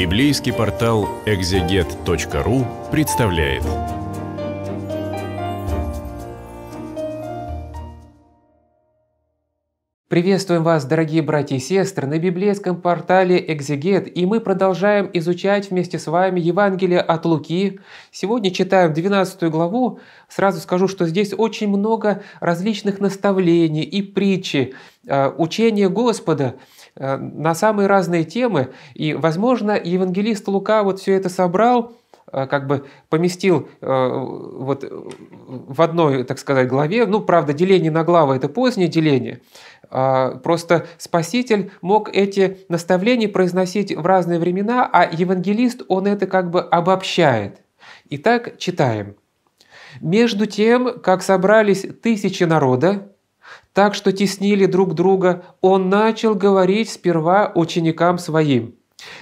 Библейский портал экзегет.ру представляет. Приветствуем вас, дорогие братья и сестры, на библейском портале «Экзегет», и мы продолжаем изучать вместе с вами Евангелие от Луки. Сегодня читаем 12 главу. Сразу скажу, что здесь очень много различных наставлений и притчи, а, учения Господа. Э, на самые разные темы. И, возможно, евангелист Лука вот все это собрал, э, как бы поместил э, вот в одной, так сказать, главе. Ну, правда, деление на главы – это позднее деление. А, просто Спаситель мог эти наставления произносить в разные времена, а евангелист, он это как бы обобщает. Итак, читаем. «Между тем, как собрались тысячи народа, так что теснили друг друга, он начал говорить сперва ученикам своим.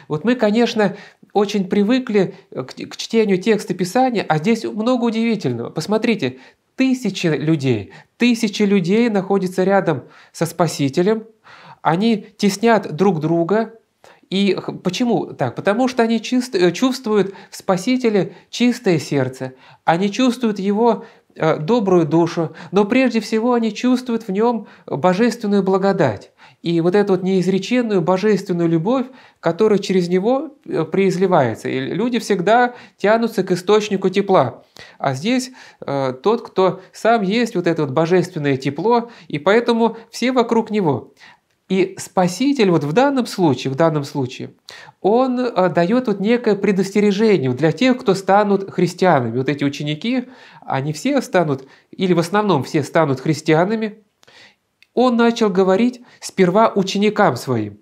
Вот мы, конечно, очень привыкли э, к чтению текста Писания, а здесь много удивительного. Посмотрите, тысячи людей, тысячи людей находятся рядом со Спасителем, они теснят друг друга, и почему так? Потому что они э, чувствуют в Спасителе чистое сердце. Они чувствуют его Э, добрую душу, но прежде всего они чувствуют в нем божественную благодать. И вот эту вот неизреченную божественную любовь, которая через него э, преизливается. И люди всегда тянутся к источнику тепла. А здесь э, тот, кто сам есть вот это вот божественное тепло, и поэтому все вокруг него. И Спаситель вот в данном случае, в данном случае, он э, дает вот некое предостережение для тех, кто станут христианами. Вот эти ученики, они все станут, или в основном все станут христианами. Он начал говорить сперва ученикам своим,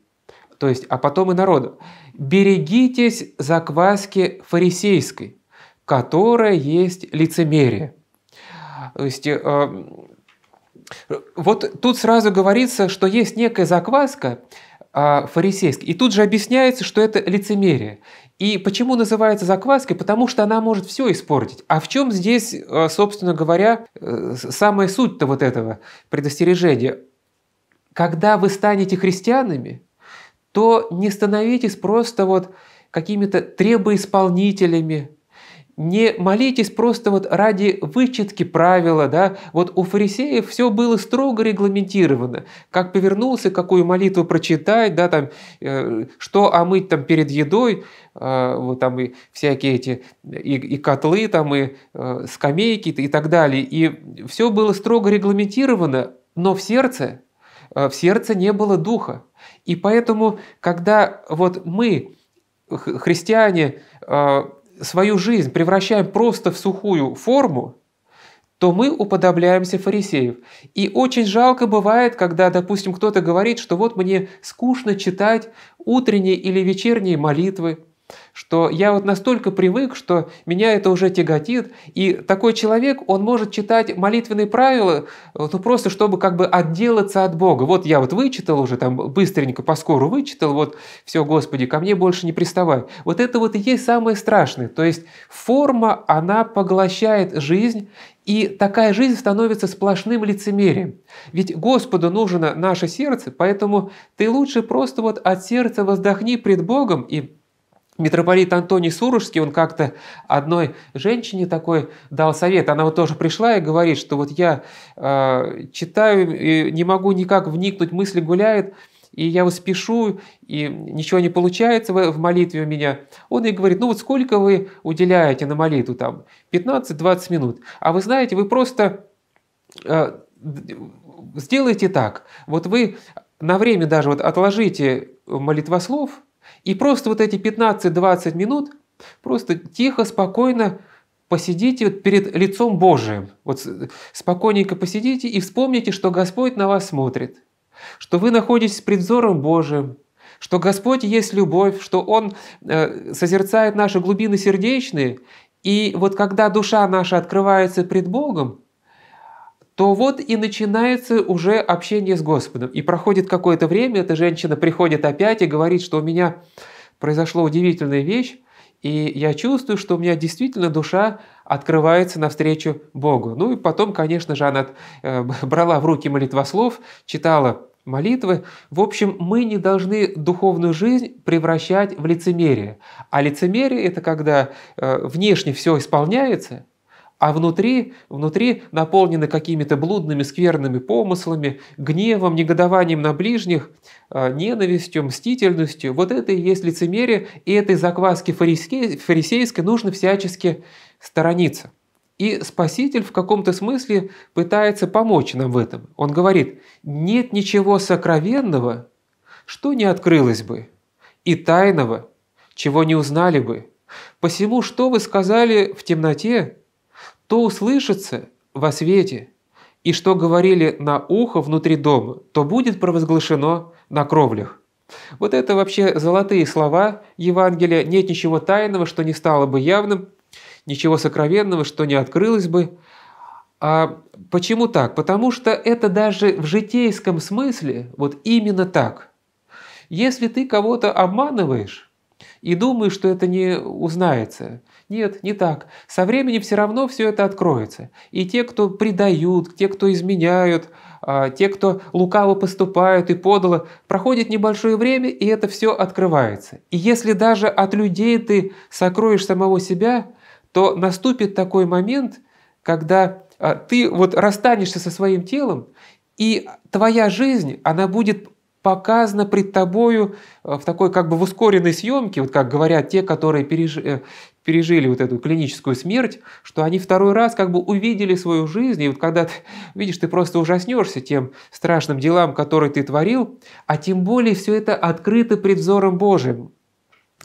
то есть, а потом и народу. «Берегитесь закваски фарисейской, которая есть лицемерие». То есть, э, вот тут сразу говорится, что есть некая закваска а, фарисейская, и тут же объясняется, что это лицемерие. И почему называется закваской? Потому что она может все испортить. А в чем здесь, а, собственно говоря, э, самая суть-то вот этого предостережения? Когда вы станете христианами, то не становитесь просто вот какими-то требоисполнителями, не молитесь просто вот ради вычетки правила, да, вот у фарисеев все было строго регламентировано, как повернулся, какую молитву прочитать, да, там, э, что омыть там перед едой, э, вот там и всякие эти, и, и котлы там, и э, скамейки и так далее, и все было строго регламентировано, но в сердце, э, в сердце не было духа, и поэтому, когда вот мы, христиане, э, свою жизнь превращаем просто в сухую форму, то мы уподобляемся фарисеев. И очень жалко бывает, когда, допустим, кто-то говорит, что вот мне скучно читать утренние или вечерние молитвы, что я вот настолько привык, что меня это уже тяготит, и такой человек, он может читать молитвенные правила, э, ну просто чтобы как бы отделаться от Бога. Вот я вот вычитал уже там быстренько, поскору вычитал, вот все, Господи, ко мне больше не приставай. Вот это вот и есть самое страшное. То есть форма, она поглощает жизнь, и такая жизнь становится сплошным лицемерием. Ведь Господу нужно наше сердце, поэтому ты лучше просто вот от сердца воздохни пред Богом и Митрополит Антоний Сурожский, он как-то одной женщине такой дал совет. Она вот тоже пришла и говорит, что вот я э, читаю, и не могу никак вникнуть, мысли гуляют, и я вот спешу, и ничего не получается в, в молитве у меня. Он ей говорит, ну вот сколько вы уделяете на молитву там? 15-20 минут. А вы знаете, вы просто э, сделайте так. Вот вы на время даже вот отложите молитвослов, и просто вот эти 15-20 минут просто тихо, спокойно посидите перед лицом Божиим. Вот спокойненько посидите и вспомните, что Господь на вас смотрит, что вы находитесь пред взором Божиим, что Господь есть любовь, что Он э, созерцает наши глубины сердечные, и вот когда душа наша открывается пред Богом, то вот и начинается уже общение с Господом. И проходит какое-то время, эта женщина приходит опять и говорит, что у меня произошла удивительная вещь, и я чувствую, что у меня действительно душа открывается навстречу Богу. Ну и потом, конечно же, она э, брала в руки молитвослов, читала молитвы. В общем, мы не должны духовную жизнь превращать в лицемерие. А лицемерие – это когда э, внешне все исполняется, а внутри, внутри наполнены какими-то блудными, скверными помыслами, гневом, негодованием на ближних, э, ненавистью, мстительностью. Вот это и есть лицемерие, и этой закваски фарисейской нужно всячески сторониться. И Спаситель в каком-то смысле пытается помочь нам в этом. Он говорит, нет ничего сокровенного, что не открылось бы, и тайного, чего не узнали бы. Посему, что вы сказали в темноте, то услышится во свете, и что говорили на ухо внутри дома, то будет провозглашено на кровлях. Вот это вообще золотые слова Евангелия. Нет ничего тайного, что не стало бы явным, ничего сокровенного, что не открылось бы. А почему так? Потому что это даже в житейском смысле вот именно так. Если ты кого-то обманываешь и думаешь, что это не узнается, нет, не так. Со временем все равно все это откроется. И те, кто предают, те, кто изменяют, а, те, кто лукаво поступают и подало, проходит небольшое время, и это все открывается. И если даже от людей ты сокроешь самого себя, то наступит такой момент, когда а, ты вот расстанешься со своим телом, и твоя жизнь, она будет показана пред тобою а, в такой как бы в ускоренной съемке, вот как говорят те, которые переж... Э, пережили вот эту клиническую смерть, что они второй раз как бы увидели свою жизнь, и вот когда ты видишь, ты просто ужаснешься тем страшным делам, которые ты творил, а тем более все это открыто пред взором Божьим.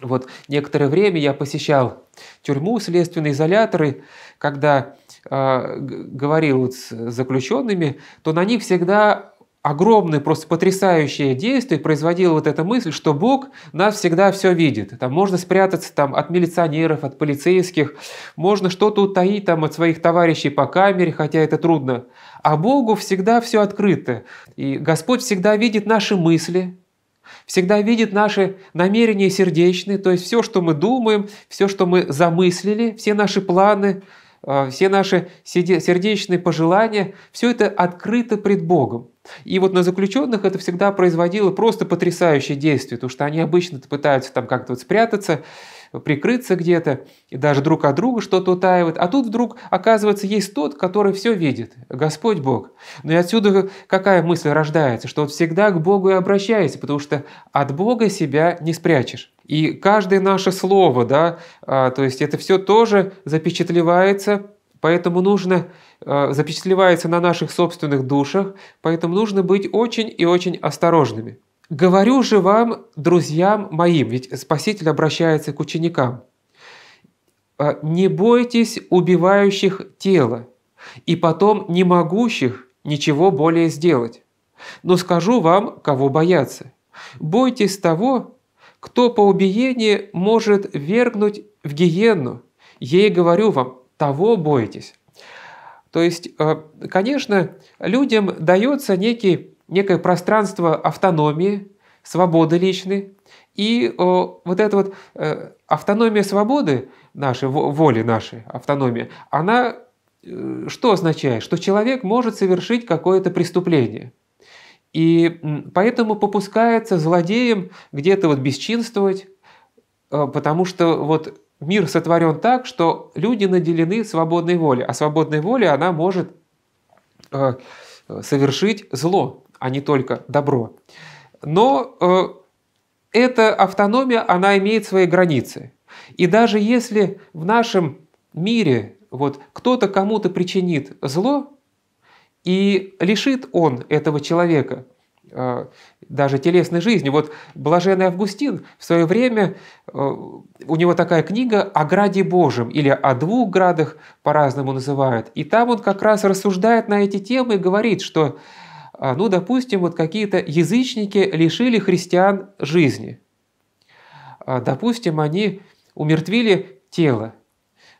Вот некоторое время я посещал тюрьму, следственные изоляторы, когда э, говорил вот с заключенными, то на них всегда огромное, просто потрясающее действие производила вот эта мысль, что Бог нас всегда все видит. Там можно спрятаться там, от милиционеров, от полицейских, можно что-то утаить там, от своих товарищей по камере, хотя это трудно. А Богу всегда все открыто. И Господь всегда видит наши мысли, всегда видит наши намерения сердечные, то есть все, что мы думаем, все, что мы замыслили, все наши планы, э, все наши сердечные пожелания, все это открыто пред Богом. И вот на заключенных это всегда производило просто потрясающее действие, потому что они обычно пытаются там как-то вот спрятаться, прикрыться где-то, и даже друг от друга что-то утаивают. А тут вдруг, оказывается, есть тот, который все видит, Господь Бог. Но ну и отсюда какая мысль рождается, что вот всегда к Богу и обращайся, потому что от Бога себя не спрячешь. И каждое наше слово, да, а, то есть это все тоже запечатлевается Поэтому нужно, э, запечатлевается на наших собственных душах, поэтому нужно быть очень и очень осторожными. «Говорю же вам, друзьям моим», ведь Спаситель обращается к ученикам, «Э, «не бойтесь убивающих тело, и потом не могущих ничего более сделать. Но скажу вам, кого бояться. Бойтесь того, кто по убиении может вергнуть в гиенну. Ей говорю вам, того бойтесь. То есть, э, конечно, людям дается некий, некое пространство автономии, свободы личной, и э, вот эта вот э, автономия свободы нашей, воли нашей, автономия, она что означает? Что человек может совершить какое-то преступление. И поэтому попускается злодеям где-то вот бесчинствовать, потому что вот мир сотворен так, что люди наделены свободной волей, а свободной волей она может э, э, совершить зло, а не только добро. Но э, эта автономия, она имеет свои границы. И даже если в нашем мире вот, кто-то кому-то причинит зло, и лишит он этого человека – а, даже телесной жизни. Вот блаженный Августин в свое время, а, у него такая книга «О граде Божьем» или «О двух градах» по-разному называют. И там он как раз рассуждает на эти темы и говорит, что, а, ну, допустим, вот какие-то язычники лишили христиан жизни. Допустим, они умертвили тело.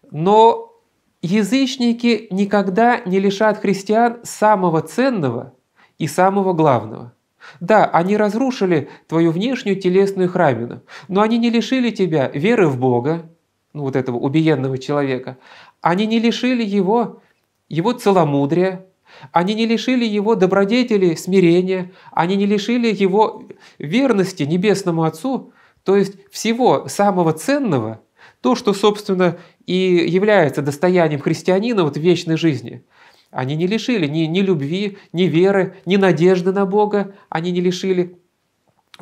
Но язычники никогда не лишат христиан самого ценного и самого главного – да, они разрушили твою внешнюю телесную храмину, но они не лишили тебя веры в Бога, ну вот этого убиенного человека, они не лишили его, его целомудрия, они не лишили его добродетели, смирения, они не лишили его верности Небесному Отцу, то есть всего самого ценного, то, что, собственно, и является достоянием христианина вот в вечной жизни – они не лишили ни, ни любви, ни веры, ни надежды на Бога, они не лишили.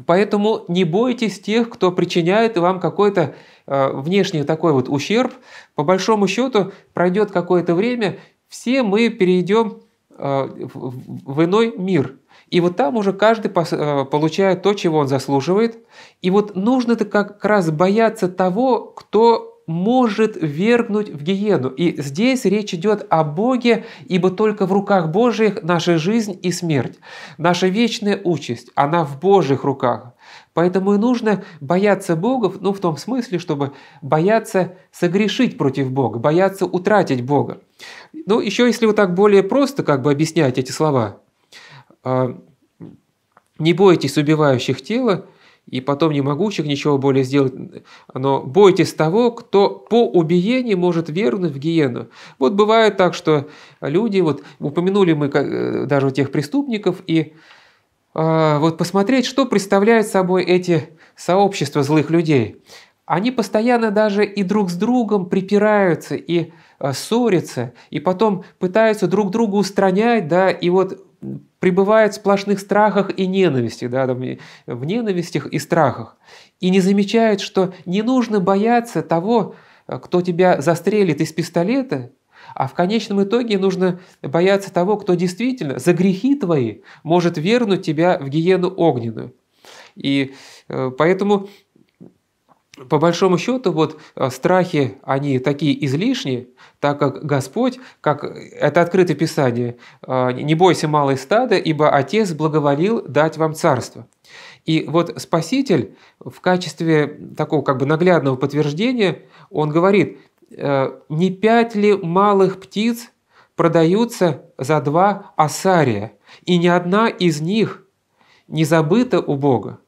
Поэтому не бойтесь тех, кто причиняет вам какой-то э, внешний такой вот ущерб. По большому счету пройдет какое-то время, все мы перейдем э, в, в иной мир. И вот там уже каждый э, получает то, чего он заслуживает. И вот нужно-то как раз бояться того, кто может вергнуть в гиену. И здесь речь идет о Боге, ибо только в руках Божьих наша жизнь и смерть. Наша вечная участь, она в Божьих руках. Поэтому и нужно бояться Бога, ну в том смысле, чтобы бояться согрешить против Бога, бояться утратить Бога. Ну еще если вот так более просто как бы объяснять эти слова. А, «Не бойтесь убивающих тело и потом не могущих ничего более сделать, но бойтесь того, кто по убиении может вернуть в гиену. Вот бывает так, что люди, вот упомянули мы э, даже у тех преступников, и э, вот посмотреть, что представляют собой эти сообщества злых людей. Они постоянно даже и друг с другом припираются, и а, ссорятся, и потом пытаются друг друга устранять, да, и вот пребывает в сплошных страхах и ненависти, да, там, в ненавистях и страхах, и не замечает, что не нужно бояться того, кто тебя застрелит из пистолета, а в конечном итоге нужно бояться того, кто действительно за грехи твои может вернуть тебя в гиену огненную. И э, поэтому по большому счету, вот э, страхи, они такие излишние, так как Господь, как это открыто Писание, «Э, «Не бойся малой стада, ибо Отец благоволил дать вам царство». И вот Спаситель в качестве такого как бы наглядного подтверждения, он говорит, «Э, «Не пять ли малых птиц продаются за два асария, и ни одна из них не забыта у Бога?»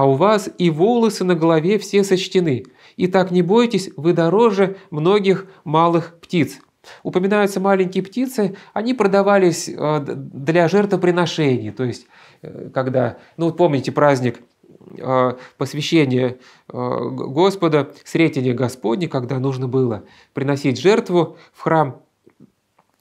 а у вас и волосы на голове все сочтены. И так не бойтесь, вы дороже многих малых птиц». Упоминаются маленькие птицы, они продавались э, для жертвоприношений, то есть э, когда, ну помните праздник э, посвящения Господа, Сретение Господне, когда нужно было приносить жертву в храм.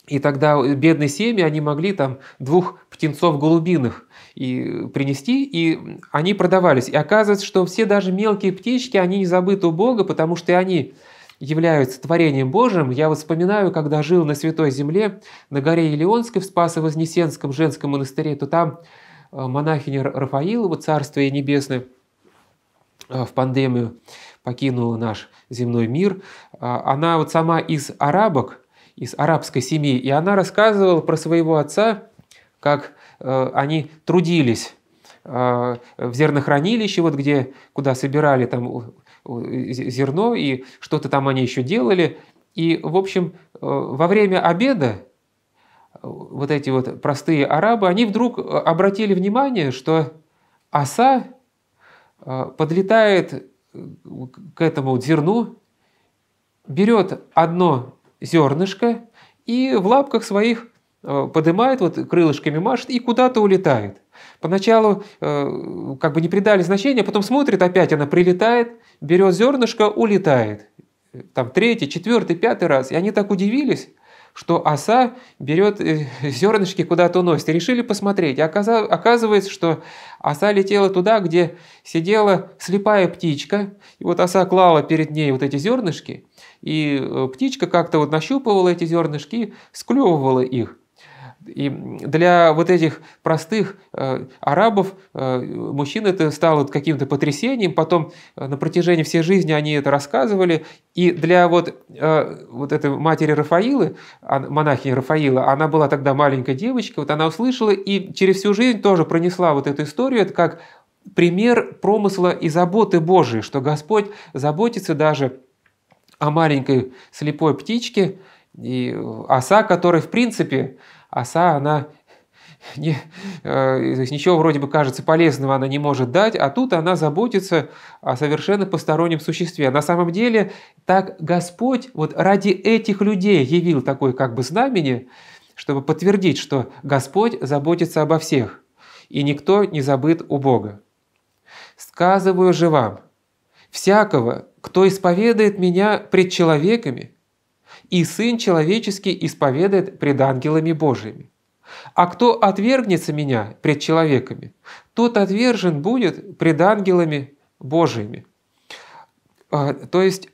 И тогда бедные семьи, они могли там двух птенцов голубиных и принести, и они продавались. И оказывается, что все даже мелкие птички, они не забыты у Бога, потому что и они являются творением Божьим. Я вот вспоминаю, когда жил на Святой Земле, на горе Елеонской, в Спасо-Вознесенском женском монастыре, то там э, монахиня Рафаилова, Царство и Небесное, э, в пандемию покинула наш земной мир. А, она вот сама из арабок, из арабской семьи, и она рассказывала про своего отца, как Э, они трудились э, в зернохранилище, вот где, куда собирали там зерно, и что-то там они еще делали. И, в общем, э, во время обеда вот эти вот простые арабы, они вдруг обратили внимание, что оса подлетает к этому зерну, берет одно зернышко и в лапках своих Э, поднимает, вот крылышками машет и куда-то улетает. Поначалу э, как бы не придали значения, потом смотрит, опять она прилетает, берет зернышко, улетает. Там третий, четвертый, пятый раз. И они так удивились, что оса берет э, зернышки куда-то уносит. И решили посмотреть. И оказывается, что оса летела туда, где сидела слепая птичка. И вот оса клала перед ней вот эти зернышки. И птичка как-то вот нащупывала эти зернышки, склевывала их. И для вот этих простых э, арабов э, мужчина это стало каким-то потрясением, потом э, на протяжении всей жизни они это рассказывали, и для вот, вот этой матери Рафаилы, монахини Рафаила, она была тогда маленькой девочкой. вот она услышала и через всю жизнь тоже пронесла вот эту историю, это как пример промысла и заботы Божией, что Господь заботится даже о маленькой слепой птичке, и оса, которая в принципе, оса, она не, э, ничего вроде бы кажется полезного она не может дать, а тут она заботится о совершенно постороннем существе. На самом деле, так Господь вот ради этих людей явил такое как бы знамение, чтобы подтвердить, что Господь заботится обо всех, и никто не забыт у Бога. «Сказываю же вам, всякого, кто исповедает меня пред человеками, и Сын Человеческий исповедает пред ангелами Божьими. А кто отвергнется меня пред человеками, тот отвержен будет пред ангелами Божьими». А, то есть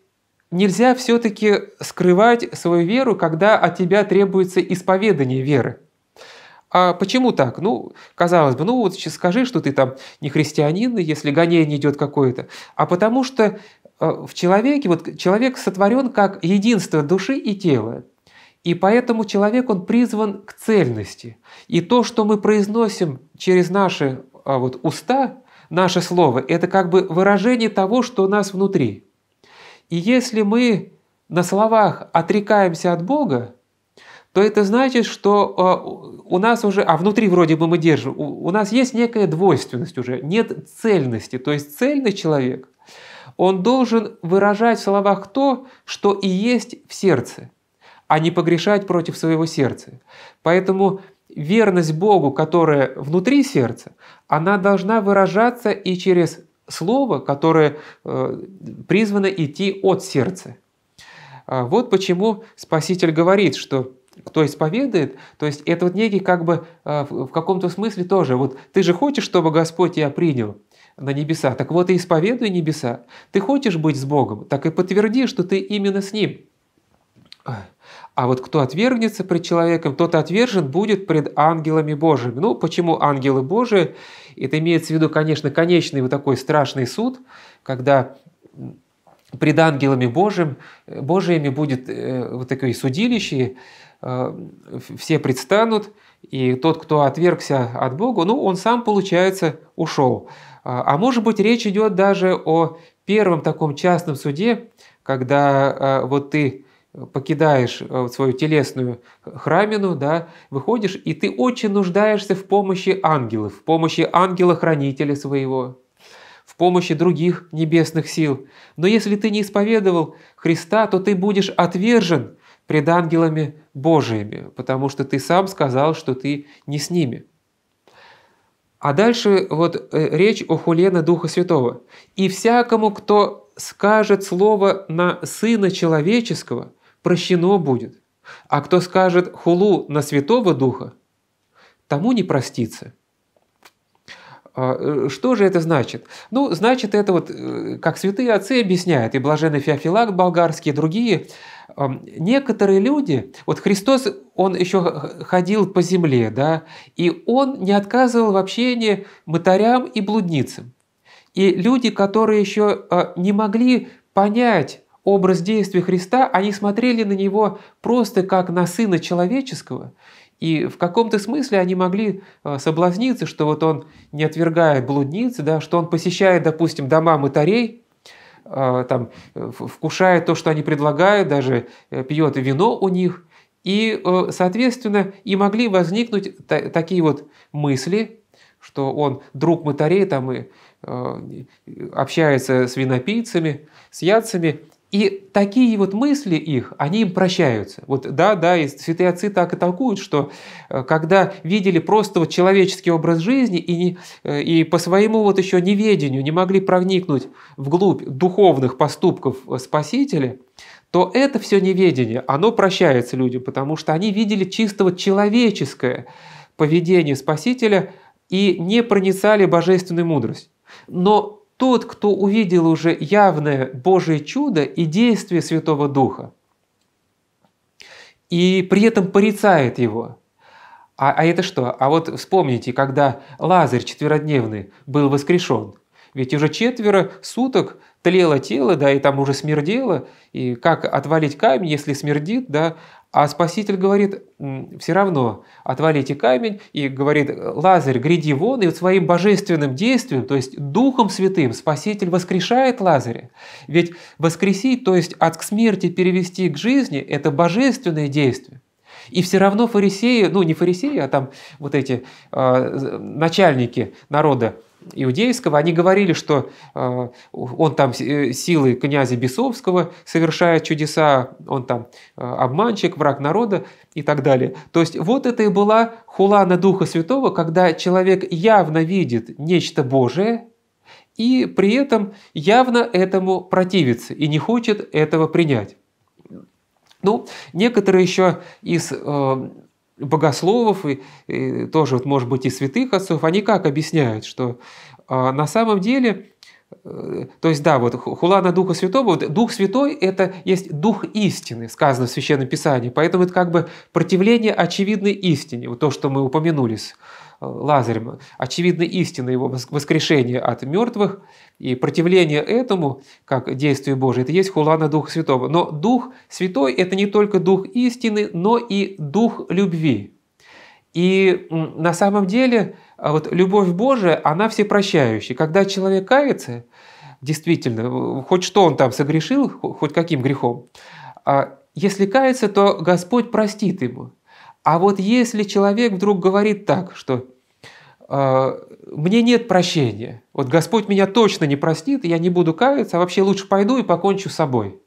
нельзя все-таки скрывать свою веру, когда от тебя требуется исповедание веры. А почему так? Ну, казалось бы, ну вот скажи, что ты там не христианин, если гонение идет какое-то. А потому что Э, в человеке, вот человек сотворен как единство души и тела. И поэтому человек, он призван к цельности. И то, что мы произносим через наши э, вот, уста, наше слово, это как бы выражение того, что у нас внутри. И если мы на словах отрекаемся от Бога, то это значит, что э, у нас уже, а внутри вроде бы мы держим, у нас есть некая двойственность уже, нет цельности. То есть цельный человек он должен выражать в словах то, что и есть в сердце, а не погрешать против своего сердца. Поэтому верность Богу, которая внутри сердца, она должна выражаться и через слово, которое э, призвано идти от сердца. А, вот почему Спаситель говорит, что кто исповедует, то есть это вот некий как бы э, в каком-то смысле тоже, вот ты же хочешь, чтобы Господь тебя принял, на небеса. Так вот и исповедуй небеса. Ты хочешь быть с Богом, так и подтверди, что ты именно с Ним. А вот кто отвергнется пред человеком, тот отвержен будет пред ангелами Божьими. Ну, почему ангелы Божии? Это имеется в виду, конечно, конечный вот такой страшный суд, когда пред ангелами Божьим, Божьими будет э, вот такое судилище, э, все предстанут, и тот, кто отвергся от Бога, ну, он сам, получается, ушел. А, а может быть, речь идет даже о первом таком частном суде, когда а, вот ты покидаешь э, свою телесную храмину, да, выходишь, и ты очень нуждаешься в помощи ангелов, в помощи ангела-хранителя своего, в помощи других небесных сил. Но если ты не исповедовал Христа, то ты будешь отвержен пред ангелами Божиими, потому что ты сам сказал, что ты не с ними. А дальше вот э, речь о хулена Духа Святого. «И всякому, кто скажет слово на Сына Человеческого, прощено будет, а кто скажет хулу на Святого Духа, тому не простится». А, э, что же это значит? Ну, значит, это вот, э, как святые отцы объясняют, и блаженный Феофилакт болгарский, и другие, некоторые люди, вот Христос, он еще ходил по земле, да, и он не отказывал в общении мытарям и блудницам. И люди, которые еще а, не могли понять образ действий Христа, они смотрели на него просто как на Сына Человеческого – и в каком-то смысле они могли э, соблазниться, что вот он не отвергает блудницы, да, что он посещает, допустим, дома мытарей, э, там, э, вкушает то, что они предлагают, даже пьет вино у них. И, соответственно, и могли возникнуть такие вот мысли, что он друг мытарей, там и общается с винопийцами, с ядцами, и такие вот мысли их, они им прощаются. Вот да, да, и святые отцы так и толкуют, что э, когда видели просто вот человеческий образ жизни и, не, э, и по своему вот еще неведению не могли проникнуть вглубь духовных поступков э, Спасителя, то это все неведение, оно прощается людям, потому что они видели чисто вот человеческое поведение Спасителя и не проницали божественную мудрость. Но тот, кто увидел уже явное Божие чудо и действие Святого Духа, и при этом порицает его. А, а это что? А вот вспомните, когда Лазарь четверодневный был воскрешен – ведь уже четверо суток тлело тело, да, и там уже смердело, и как отвалить камень, если смердит, да, а Спаситель говорит, все равно отвалите камень, и говорит, Лазарь, гряди вон, и вот своим божественным действием, то есть Духом Святым, Спаситель воскрешает Лазаря. Ведь воскресить, то есть от к смерти перевести к жизни, это божественное действие. И все равно фарисеи, ну не фарисеи, а там вот эти э, начальники народа, иудейского, они говорили, что э, он там э, силы князя Бесовского совершает чудеса, он там э, обманщик, враг народа и так далее. То есть вот это и была хула на Духа Святого, когда человек явно видит нечто Божие и при этом явно этому противится и не хочет этого принять. Ну, некоторые еще из богословов и, и тоже, вот, может быть, и святых отцов, они как объясняют, что а, на самом деле, э, то есть, да, вот хула на Духа Святого, вот, Дух Святой – это есть Дух истины, сказано в Священном Писании, поэтому это как бы противление очевидной истине, вот то, что мы упомянули с э, Лазарем, очевидной истины его воскрешения от мертвых – и противление этому, как действию Божие, это есть хула на Духа Святого. Но Дух Святой – это не только Дух истины, но и Дух любви. И на самом деле а вот любовь Божия, она всепрощающая. Когда человек кается, действительно, хоть что он там согрешил, хоть каким грехом, а если кается, то Господь простит ему. А вот если человек вдруг говорит так, что а, мне нет прощения. Вот Господь меня точно не простит, я не буду каяться, а вообще лучше пойду и покончу с собой.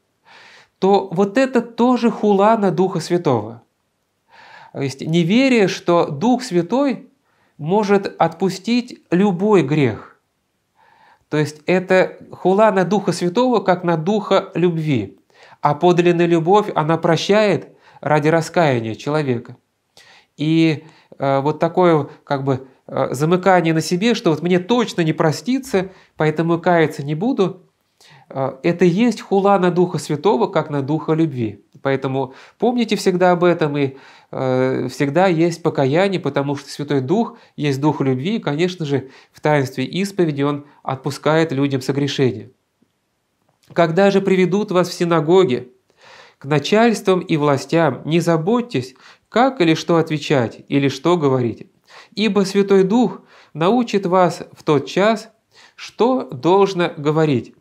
То вот это тоже хула на Духа Святого. То есть неверие, что Дух Святой может отпустить любой грех. То есть это хула на Духа Святого, как на Духа любви. А подлинная любовь, она прощает ради раскаяния человека. И э, вот такое как бы Э, замыкание на себе, что вот мне точно не простится, поэтому каяться не буду, э, это и есть хула на Духа Святого, как на Духа любви. Поэтому помните всегда об этом, и э, всегда есть покаяние, потому что Святой Дух есть Дух любви, и, конечно же, в таинстве исповеди Он отпускает людям согрешения. «Когда же приведут вас в синагоги, к начальствам и властям, не заботьтесь, как или что отвечать, или что говорить, ибо Святой Дух научит вас в тот час, что должно говорить.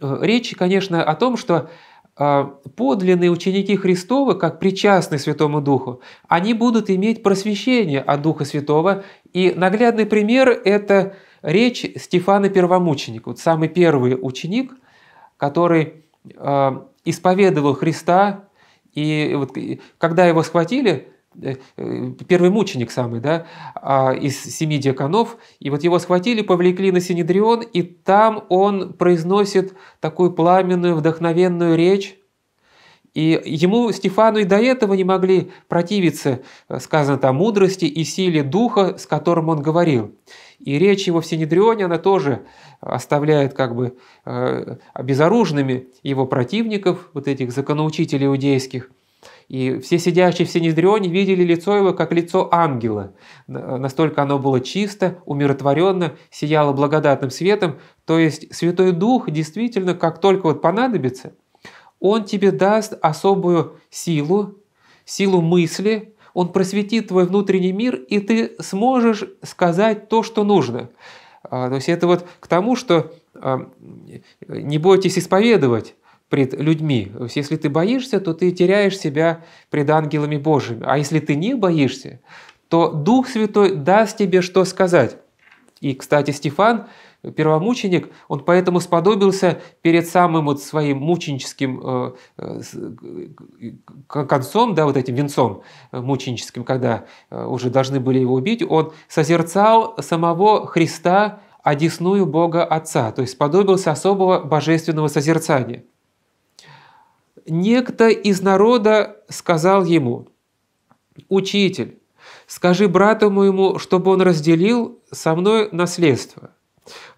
Э, речь, конечно, о том, что э, подлинные ученики Христовы, как причастны Святому Духу, они будут иметь просвещение от Духа Святого. И наглядный пример – это речь Стефана Первомученика, вот самый первый ученик, который э, исповедовал Христа, и вот, когда его схватили, Э, э, первый мученик самый, да, а, из семи диаконов. И вот его схватили, повлекли на Синедрион, и там он произносит такую пламенную, вдохновенную речь. И ему, Стефану, и до этого не могли противиться, э, сказано там, мудрости и силе духа, с которым он говорил. И речь его в Синедрионе, она тоже оставляет как бы э, безоружными его противников, вот этих законоучителей иудейских – и все сидящие в Синедрионе видели лицо его, как лицо ангела. Э, настолько оно было чисто, умиротворенно, сияло благодатным светом. То есть Святой Дух действительно, как только вот понадобится, он тебе даст особую силу, силу мысли, он просветит твой внутренний мир, и ты сможешь сказать то, что нужно. А, то есть это вот к тому, что а, не бойтесь исповедовать, пред людьми. Если ты боишься, то ты теряешь себя пред ангелами Божьими. А если ты не боишься, то Дух Святой даст тебе что сказать. И, кстати, Стефан, первомученик, он поэтому сподобился перед самым вот своим мученическим э, э, концом, да, вот этим венцом э, мученическим, когда уже должны были его убить, он созерцал самого Христа, одесную Бога Отца, то есть сподобился особого божественного созерцания некто из народа сказал ему, «Учитель, скажи брату моему, чтобы он разделил со мной наследство».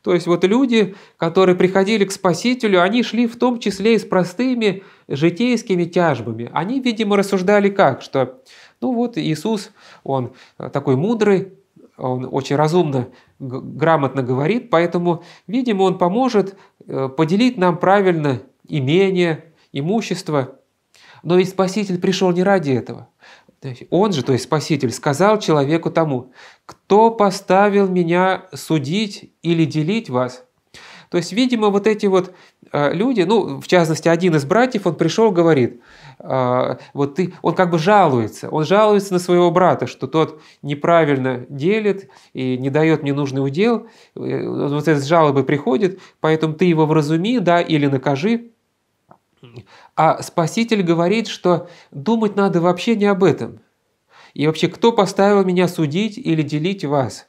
То есть вот люди, которые приходили к Спасителю, они шли в том числе и с простыми житейскими тяжбами. Они, видимо, рассуждали как, что ну вот Иисус, он такой мудрый, он очень разумно, грамотно говорит, поэтому, видимо, он поможет э, поделить нам правильно имение, имущество. Но ведь Спаситель пришел не ради этого. Он же, то есть Спаситель, сказал человеку тому, кто поставил меня судить или делить вас. То есть, видимо, вот эти вот э, люди, ну, в частности, один из братьев, он пришел, говорит, «А, вот ты, он как бы жалуется, он жалуется на своего брата, что тот неправильно делит и не дает мне нужный удел, э, вот с жалобы приходит, поэтому ты его вразуми, да, или накажи, а Спаситель говорит, что думать надо вообще не об этом. И вообще, кто поставил меня судить или делить вас?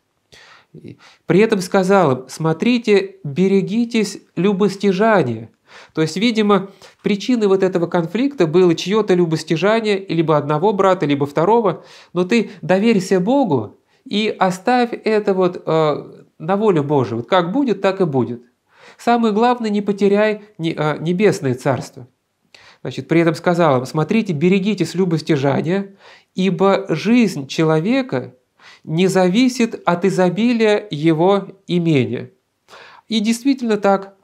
При этом сказал им, смотрите, берегитесь любостяжания. То есть, видимо, причиной вот этого конфликта было чье-то любостяжание, либо одного брата, либо второго, но ты доверься Богу и оставь это вот э, на волю Божию. Вот как будет, так и будет. Самое главное, не потеряй а, небесное царство. Значит, при этом сказал им, смотрите, с любостяжания, ибо жизнь человека не зависит от изобилия его имения. И действительно так,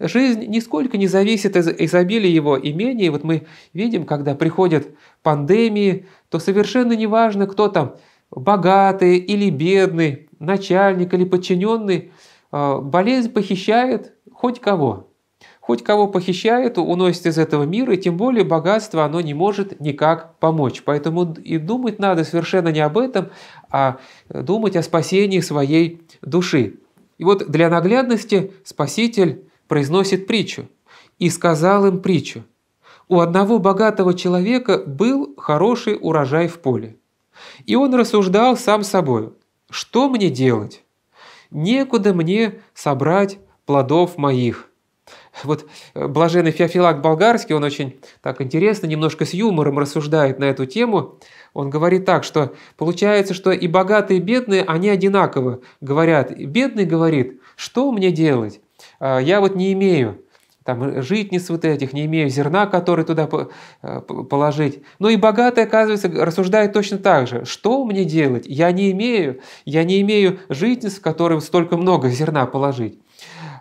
жизнь нисколько не зависит от изобилия его имения. И вот мы видим, когда приходят пандемии, то совершенно неважно, кто там, богатый или бедный, начальник или подчиненный, а, болезнь похищает хоть кого. Хоть кого похищает, уносит из этого мира, и тем более богатство оно не может никак помочь. Поэтому и думать надо совершенно не об этом, а думать о спасении своей души. И вот для наглядности Спаситель произносит притчу. «И сказал им притчу. У одного богатого человека был хороший урожай в поле. И он рассуждал сам собой, что мне делать? Некуда мне собрать плодов моих». Вот э, блаженный Феофилак Болгарский, он очень так интересно, немножко с юмором рассуждает на эту тему. Он говорит так, что получается, что и богатые, и бедные, они одинаково говорят. Бедный говорит, что мне делать? А, я вот не имею там, житниц вот этих, не имею зерна, который туда э, положить. Но ну и богатый, оказывается, рассуждает точно так же. Что мне делать? Я не имею, я не имею житниц, в которые столько много зерна положить.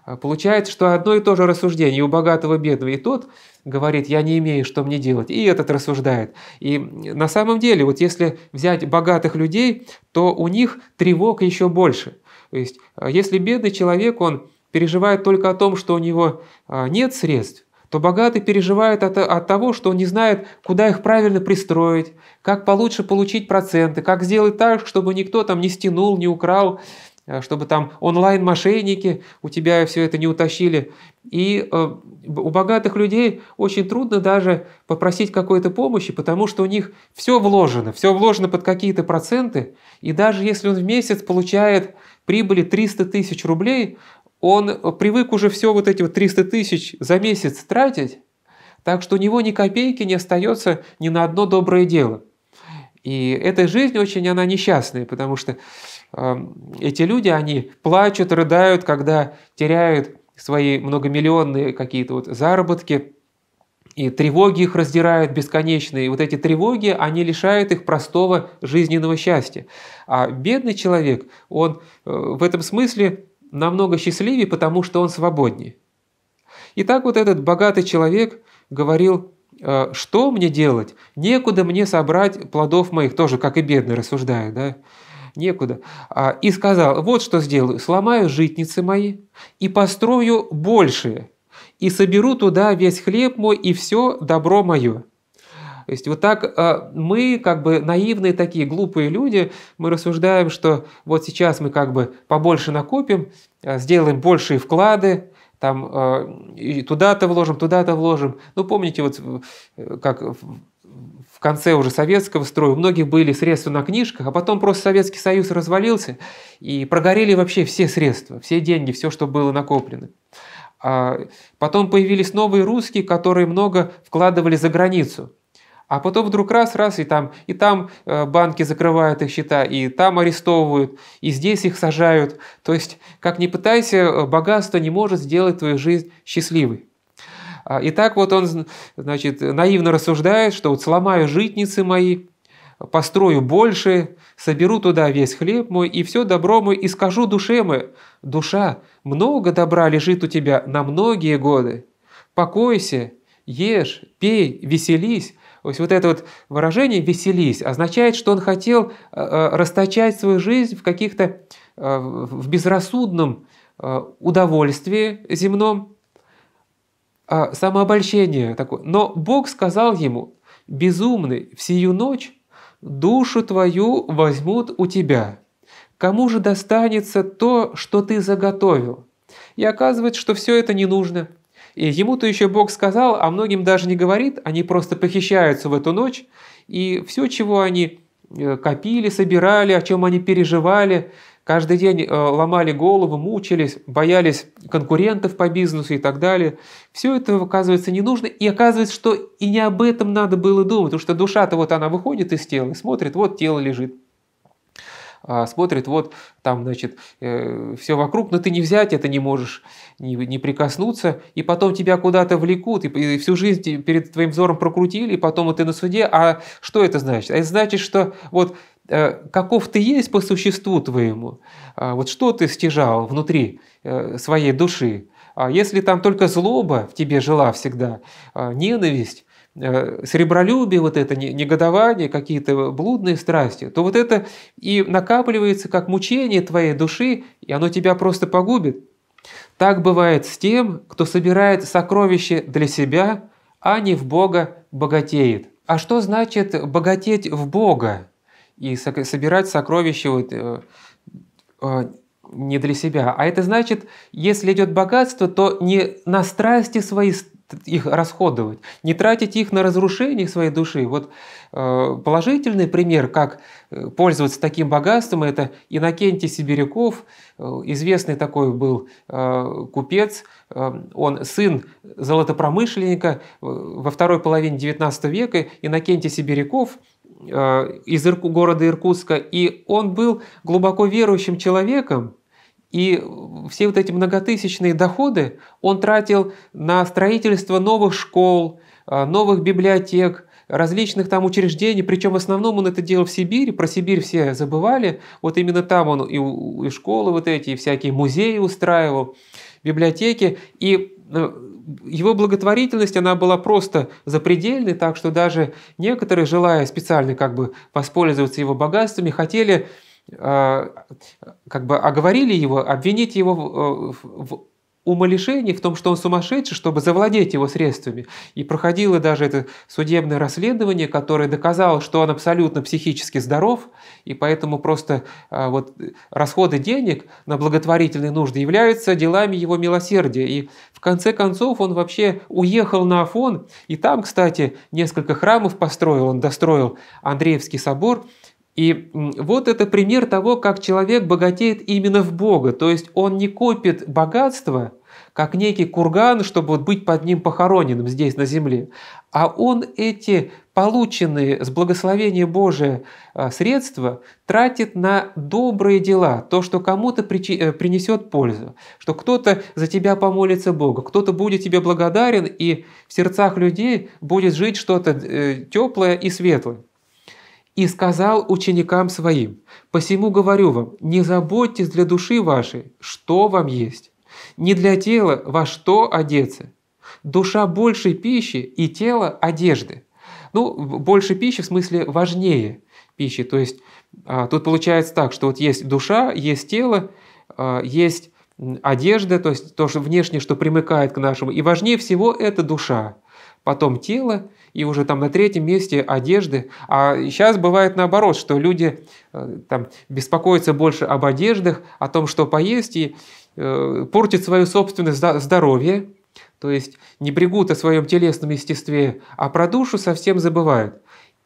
А получается, что одно и то же рассуждение у богатого и бедного. И тот говорит, я не имею, что мне делать, и этот рассуждает. И на самом деле, вот если взять богатых людей, то у них тревог еще больше. То есть, а, если бедный человек, он переживает только о том, что у него а, нет средств, то богатый переживает от, от того, что он не знает, куда их правильно пристроить, как получше получить проценты, как сделать так, чтобы никто там не стянул, не украл. Э, чтобы там онлайн-мошенники у тебя все это не утащили. И э, у богатых людей очень трудно даже попросить какой-то помощи, потому что у них все вложено, все вложено под какие-то проценты, и даже если он в месяц получает прибыли 300 тысяч рублей, он э, привык уже все вот эти вот 300 тысяч за месяц тратить, так что у него ни копейки не остается ни на одно доброе дело. И эта жизнь очень, она несчастная, потому что эти люди, они плачут, рыдают, когда теряют свои многомиллионные какие-то вот заработки, и тревоги их раздирают бесконечные. И вот эти тревоги, они лишают их простого жизненного счастья. А бедный человек, он э, в этом смысле намного счастливее, потому что он свободнее. И так вот этот богатый человек говорил, э, что мне делать? Некуда мне собрать плодов моих, тоже как и бедный рассуждает, да? некуда. А, и сказал, вот что сделаю, сломаю житницы мои и построю большие, и соберу туда весь хлеб мой и все добро мое. То есть вот так а, мы, как бы наивные такие глупые люди, мы рассуждаем, что вот сейчас мы как бы побольше накопим, а, сделаем большие вклады, там туда-то вложим, туда-то вложим. Ну, помните, вот э, как в конце уже советского строя, у многих были средства на книжках, а потом просто Советский Союз развалился, и прогорели вообще все средства, все деньги, все, что было накоплено. А потом появились новые русские, которые много вкладывали за границу. А потом вдруг раз, раз, и там, и там э, банки закрывают их счета, и там арестовывают, и здесь их сажают. То есть, как ни пытайся, э, богатство не может сделать твою жизнь счастливой. А, и так вот он, значит, наивно рассуждает, что вот сломаю житницы мои, построю больше, соберу туда весь хлеб мой и все добро мой, и скажу душе мой, душа, много добра лежит у тебя на многие годы. Покойся, ешь, пей, веселись. То есть вот это вот выражение «веселись» означает, что он хотел э, э, расточать свою жизнь в каких-то, э, в безрассудном удовольствии земном, а, самообольщение такое. Но Бог сказал ему, безумный, в сию ночь душу твою возьмут у тебя. Кому же достанется то, что ты заготовил? И оказывается, что все это не нужно. И ему-то еще Бог сказал, а многим даже не говорит, они просто похищаются в эту ночь, и все, чего они э, копили, собирали, о чем они переживали, Каждый день э, ломали голову, мучились, боялись конкурентов по бизнесу и так далее. Все это, оказывается, не нужно. И оказывается, что и не об этом надо было думать, потому что душа-то вот она выходит из тела и смотрит, вот тело лежит. А, смотрит, вот там, значит, э, все вокруг, но ты не взять это не можешь, не, не прикоснуться, и потом тебя куда-то влекут, и, всю жизнь перед твоим взором прокрутили, и потом вот ты на суде, а что это значит? А это значит, что вот Э, каков ты есть по существу твоему, а, вот что ты стяжал внутри э, своей души. А Если там только злоба в тебе жила всегда, а, ненависть, э, сребролюбие, вот это негодование, какие-то блудные страсти, то вот это и накапливается как мучение твоей души, и оно тебя просто погубит. Так бывает с тем, кто собирает сокровища для себя, а не в Бога богатеет. А что значит богатеть в Бога? и собирать сокровища вот, э, э, не для себя. А это значит, если идет богатство, то не на страсти свои их расходовать, не тратить их на разрушение своей души. Вот э, положительный пример, как пользоваться таким богатством, это Иннокентий Сибиряков, известный такой был купец, он сын золотопромышленника во второй половине XIX века, Иннокентий Сибиряков – Э, из Ирку, города Иркутска, и он был глубоко верующим человеком, и все вот эти многотысячные доходы он тратил на строительство новых школ, э, новых библиотек, различных там учреждений, причем в основном он это делал в Сибири, про Сибирь все забывали, вот именно там он и, и школы вот эти, и всякие музеи устраивал, библиотеки, и ну, его благотворительность, она была просто запредельной, так что даже некоторые, желая специально как бы воспользоваться его богатствами, хотели а, как бы оговорили его, обвинить его в э, умалишений в том, что он сумасшедший, чтобы завладеть его средствами. И проходило даже это судебное расследование, которое доказало, что он абсолютно психически здоров, и поэтому просто а, вот, расходы денег на благотворительные нужды являются делами его милосердия. И в конце концов он вообще уехал на Афон, и там, кстати, несколько храмов построил, он достроил Андреевский собор, и вот это пример того, как человек богатеет именно в Бога, то есть он не копит богатство, как некий курган, чтобы вот быть под ним похороненным здесь, на земле. А он эти полученные с благословения Божия а, средства тратит на добрые дела, то, что кому-то э, принесет пользу, что кто-то за тебя помолится Богу, кто-то будет тебе благодарен, и в сердцах людей будет жить что-то э, теплое и светлое и сказал ученикам своим, «Посему говорю вам, не заботьтесь для души вашей, что вам есть, не для тела во что одеться? Душа больше пищи и тело одежды. Ну, больше пищи в смысле важнее пищи. То есть а, тут получается так, что вот есть душа, есть тело, а, есть одежда, то есть то, что внешнее, что примыкает к нашему. И важнее всего это душа, потом тело, и уже там на третьем месте одежды. А сейчас бывает наоборот, что люди э, там беспокоятся больше об одеждах, о том, что поесть, и, Э, портит свое собственное здоровье, то есть не брегут о своем телесном естестве, а про душу совсем забывают.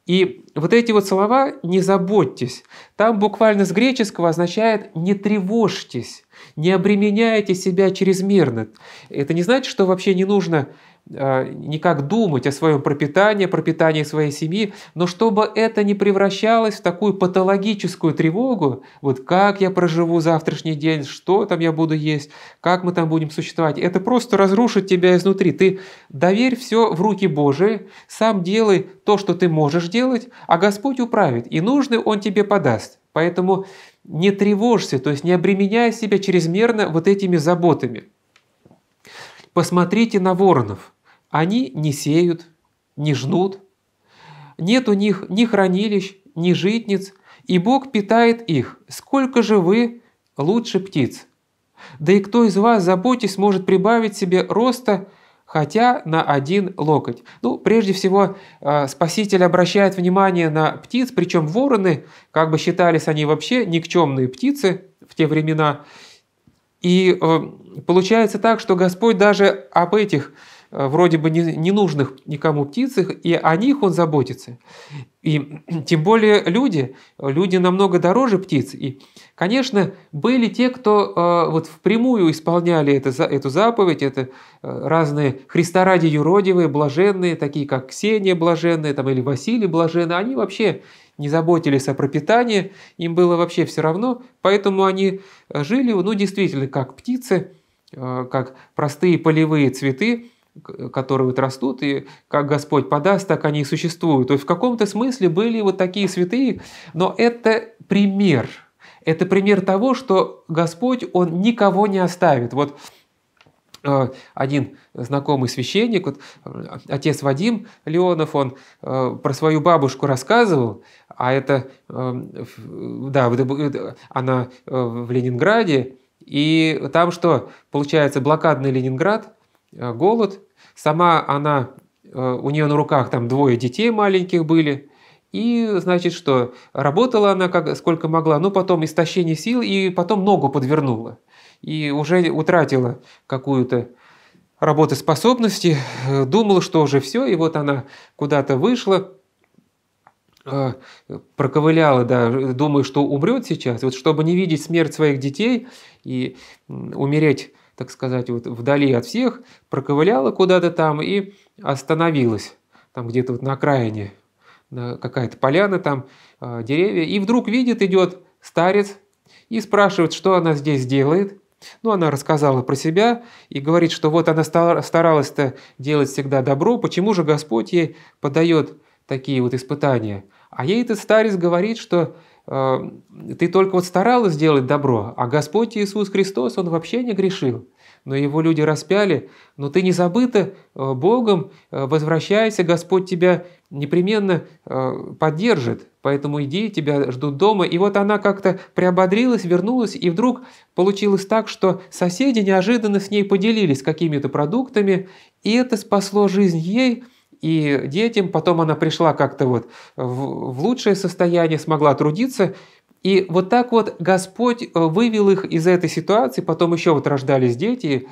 И вот эти вот слова «не заботьтесь», там буквально с греческого означает «не тревожьтесь». Не обременяйте себя чрезмерно. Это не значит, что вообще не нужно а, никак думать о своем пропитании, пропитании своей семьи, но чтобы это не превращалось в такую патологическую тревогу, вот как я проживу завтрашний день, что там я буду есть, как мы там будем существовать, это просто разрушит тебя изнутри. Ты доверь все в руки Божии, сам делай то, что ты можешь делать, а Господь управит, и нужный Он тебе подаст. Поэтому не тревожься, то есть не обременяй себя чрезмерно вот этими заботами. Посмотрите на воронов. Они не сеют, не жнут. Нет у них ни хранилищ, ни житниц, и Бог питает их. Сколько же вы лучше птиц? Да и кто из вас, заботясь, может прибавить себе роста – хотя на один локоть. Ну, прежде всего, э, Спаситель обращает внимание на птиц, причем вороны, как бы считались они вообще никчемные птицы в те времена. И э, получается так, что Господь даже об этих Э, вроде бы ненужных никому птицах, и о них он заботится. И тем более люди, люди намного дороже птиц. И, конечно, были те, кто э, вот впрямую исполняли это, эту заповедь, это э, разные христоради юродивые, блаженные, такие как Ксения блаженная там, или Василий блаженный, они вообще не заботились о пропитании, им было вообще все равно, поэтому они жили, ну, действительно, как птицы, как простые полевые цветы, которые вот растут, и как Господь подаст, так они и существуют. То есть в каком-то смысле были вот такие святые, но это пример. Это пример того, что Господь, Он никого не оставит. Вот э, один знакомый священник, вот, э, отец Вадим Леонов, он э, про свою бабушку рассказывал, а это, да, она в Ленинграде, и там что, получается, блокадный Ленинград – Э, голод. Сама она, э, у нее на руках там двое детей маленьких были. И, значит, что работала она как, сколько могла, но ну, потом истощение сил, и потом ногу подвернула. И уже утратила какую-то работоспособности, э, думала, что уже все, и вот она куда-то вышла, проковыляла, да, думаю, что умрет сейчас, вот чтобы не видеть смерть своих детей и умереть так сказать, вот вдали от всех, проковыляла куда-то там и остановилась, там где-то вот на окраине, на какая-то поляна там, а, деревья, и вдруг видит, идет старец и спрашивает, что она здесь делает. Ну, она рассказала про себя и говорит, что вот она старалась-то делать всегда добро, почему же Господь ей подает такие вот испытания? А ей этот старец говорит, что а, ты только вот старалась сделать добро, а Господь Иисус Христос, Он вообще не грешил но его люди распяли, но ты не забыта э, Богом, э, возвращайся, Господь тебя непременно э, поддержит, поэтому иди, тебя ждут дома». И вот она как-то приободрилась, вернулась, и вдруг получилось так, что соседи неожиданно с ней поделились какими-то продуктами, и это спасло жизнь ей, и детям. Потом она пришла как-то вот в, в лучшее состояние, смогла трудиться, и вот так вот Господь э, вывел их из этой ситуации, потом еще вот рождались дети,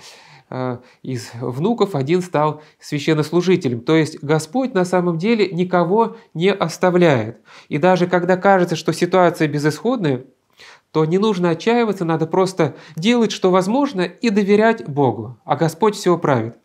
э, из внуков один стал священнослужителем. То есть Господь на самом деле никого не оставляет. И даже когда кажется, что ситуация безысходная, то не нужно отчаиваться, надо просто делать, что возможно, и доверять Богу. А Господь все правит.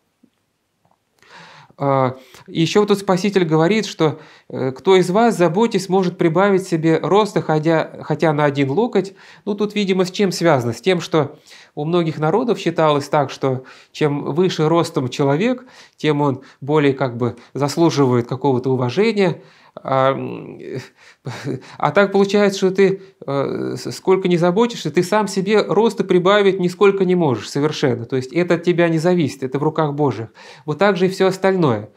А, Еще тут Спаситель говорит, что э, кто из вас, заботясь, может прибавить себе роста, хотя, хотя на один локоть. Ну, тут, видимо, с чем связано? С тем, что у многих народов считалось так, что чем выше ростом человек, тем он более как бы заслуживает какого-то уважения, а, а так получается, что ты э, сколько не заботишься, ты сам себе роста прибавить нисколько не можешь совершенно. То есть это от тебя не зависит, это в руках Божьих. Вот так же и все остальное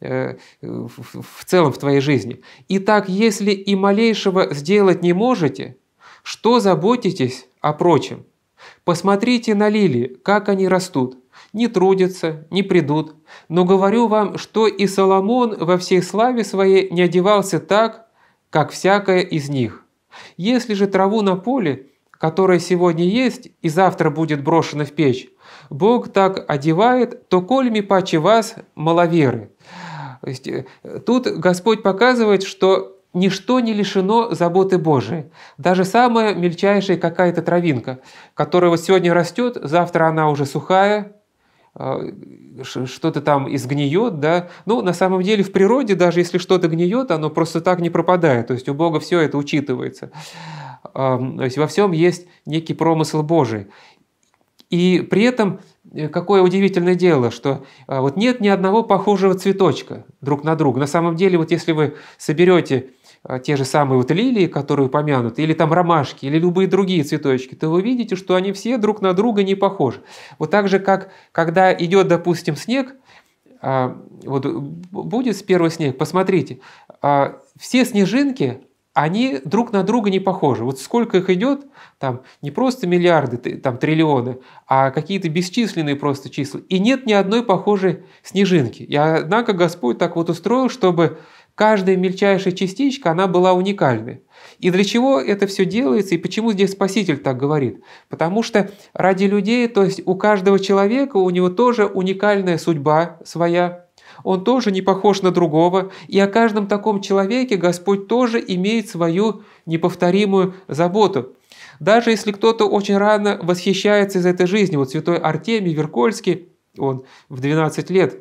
э, в целом в твоей жизни. Итак, если и малейшего сделать не можете, что заботитесь о прочем? Посмотрите на лилии, как они растут не трудятся, не придут. Но говорю вам, что и Соломон во всей славе своей не одевался так, как всякое из них. Если же траву на поле, которая сегодня есть и завтра будет брошена в печь, Бог так одевает, то кольми паче вас маловеры». То есть, э, тут Господь показывает, что ничто не лишено заботы Божией. Даже самая мельчайшая какая-то травинка, которая вот сегодня растет, завтра она уже сухая, а, что-то там изгниет, да. Ну, на самом деле в природе даже если что-то гниет, оно просто так не пропадает. То есть у Бога все это учитывается. То есть во всем есть некий промысл Божий. И при этом э, какое удивительное дело, что а, вот нет ни одного похожего цветочка друг на друга. На самом деле, вот если вы соберете а, те же самые вот лилии, которые упомянуты, или там ромашки, или любые другие цветочки, то вы видите, что они все друг на друга не похожи. Вот так же, как когда идет, допустим, снег, а, вот будет первый снег, посмотрите, а, все снежинки, они друг на друга не похожи. Вот сколько их идет, там не просто миллиарды, там триллионы, а какие-то бесчисленные просто числа. И нет ни одной похожей снежинки. И однако Господь так вот устроил, чтобы Каждая мельчайшая частичка, она была уникальной. И для чего это все делается, и почему здесь Спаситель так говорит? Потому что ради людей, то есть у каждого человека, у него тоже уникальная судьба своя, он тоже не похож на другого, и о каждом таком человеке Господь тоже имеет свою неповторимую заботу. Даже если кто-то очень рано восхищается из этой жизни, вот святой Артемий Веркольский, он в 12 лет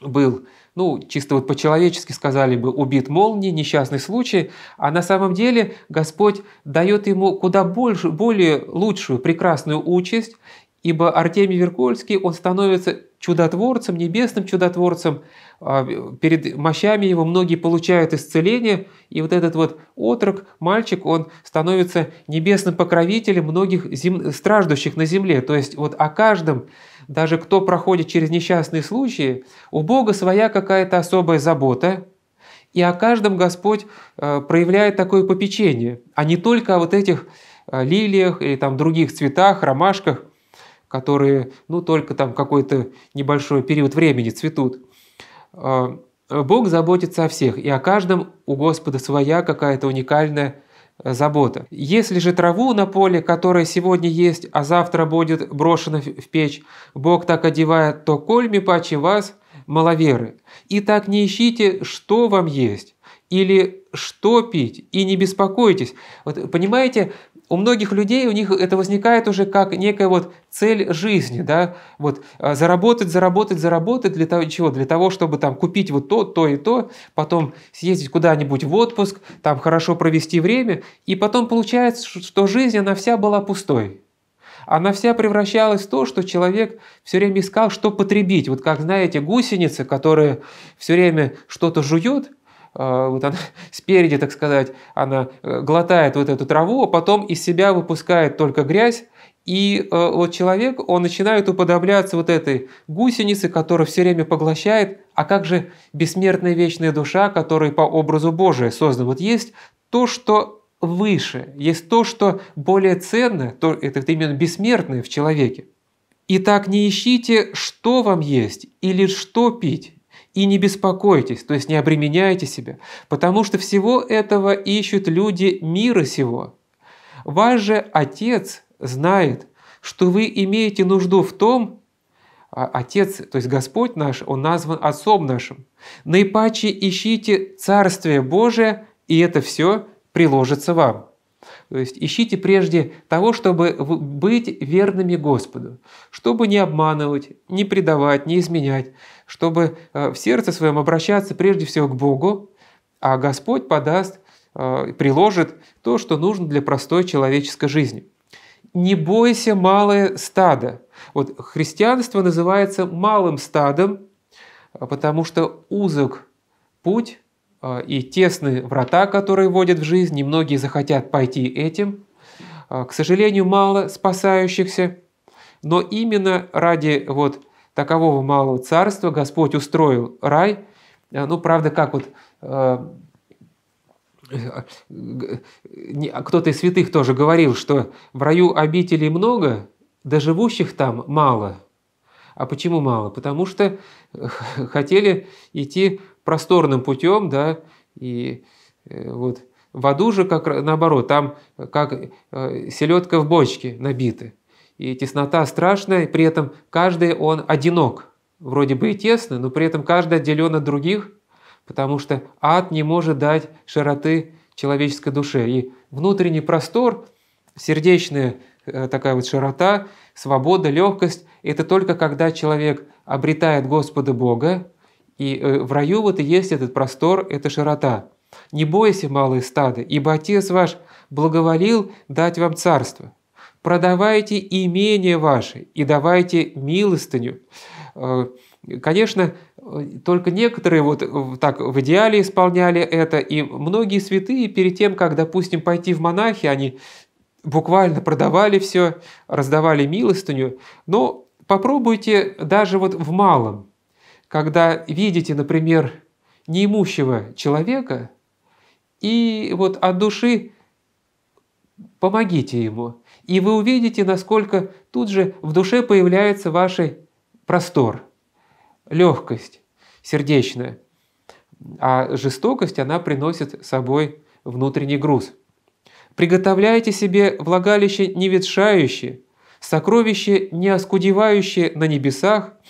был ну, чисто вот по-человечески сказали бы, убит молнией, несчастный случай, а на самом деле Господь дает ему куда больше, более лучшую, прекрасную участь Ибо Артемий Веркольский, он становится чудотворцем, небесным чудотворцем. А, перед мощами его многие получают исцеление. И вот этот вот отрок, мальчик, он становится небесным покровителем многих зем... страждущих на земле. То есть вот о каждом, даже кто проходит через несчастные случаи, у Бога своя какая-то особая забота, и о каждом Господь э, проявляет такое попечение, а не только о вот этих э, лилиях или там других цветах, ромашках которые, ну, только там какой-то небольшой период времени цветут. А, Бог заботится о всех, и о каждом у Господа своя какая-то уникальная э, забота. Если же траву на поле, которая сегодня есть, а завтра будет брошена в печь, Бог так одевает, то кольми паче вас маловеры. И так не ищите, что вам есть, или что пить, и не беспокойтесь. Вот понимаете, у многих людей у них это возникает уже как некая вот цель жизни, да, вот а, заработать, заработать, заработать для того чего, для того, чтобы там купить вот то, то и то, потом съездить куда-нибудь в отпуск, там хорошо провести время, и потом получается, что жизнь она вся была пустой. Она вся превращалась в то, что человек все время искал, что потребить. Вот как, знаете, гусеница, которая все время что-то жует, Э, вот она спереди, так сказать, она э, глотает вот эту траву, а потом из себя выпускает только грязь, и э, вот человек, он начинает уподобляться вот этой гусенице, которая все время поглощает, а как же бессмертная вечная душа, которая по образу Божия создана. Вот есть то, что выше, есть то, что более ценное, то, это именно бессмертное в человеке. Итак, не ищите, что вам есть или что пить, и не беспокойтесь, то есть не обременяйте себя, потому что всего этого ищут люди мира сего. Ваш же Отец знает, что вы имеете нужду в том, а, Отец, то есть Господь наш, Он назван Отцом нашим. Наипаче ищите Царствие Божие, и это все приложится вам. То есть ищите прежде того, чтобы быть верными Господу, чтобы не обманывать, не предавать, не изменять, чтобы э, в сердце своем обращаться прежде всего к Богу, а Господь подаст, э, приложит то, что нужно для простой человеческой жизни. «Не бойся малое стадо». Вот христианство называется малым стадом, э, потому что узок путь а, и тесные врата, которые вводят в жизнь, и многие захотят пойти этим. А, к сожалению, мало спасающихся, но именно ради вот такового малого царства Господь устроил рай. А, ну, правда, как вот кто-то из святых тоже говорил, что в раю обителей много, да живущих там мало. А почему мало? Потому что хотели идти просторным путем, да, и э, вот в аду же как наоборот, там как э, селедка в бочке набиты. И теснота страшная, при этом каждый он одинок. Вроде бы и тесно, но при этом каждый отделен от других, потому что ад не может дать широты человеческой душе. И внутренний простор, сердечная э, такая вот широта, свобода, легкость – это только когда человек обретает Господа Бога, и э, в раю вот и есть этот простор, эта широта. Не бойся, малые стады, ибо Отец ваш благоволил дать вам царство. Продавайте имение ваше и давайте милостыню. Э, конечно, только некоторые вот э, так в идеале исполняли это, и многие святые перед тем, как, допустим, пойти в монахи, они буквально продавали все, раздавали милостыню, но попробуйте даже вот в малом – когда видите, например, неимущего человека, и вот от души помогите ему. И вы увидите, насколько тут же в душе появляется ваш простор, легкость сердечная. А жестокость, она приносит с собой внутренний груз. Приготовляйте себе влагалище неветшающее, сокровище не оскудевающее на небесах –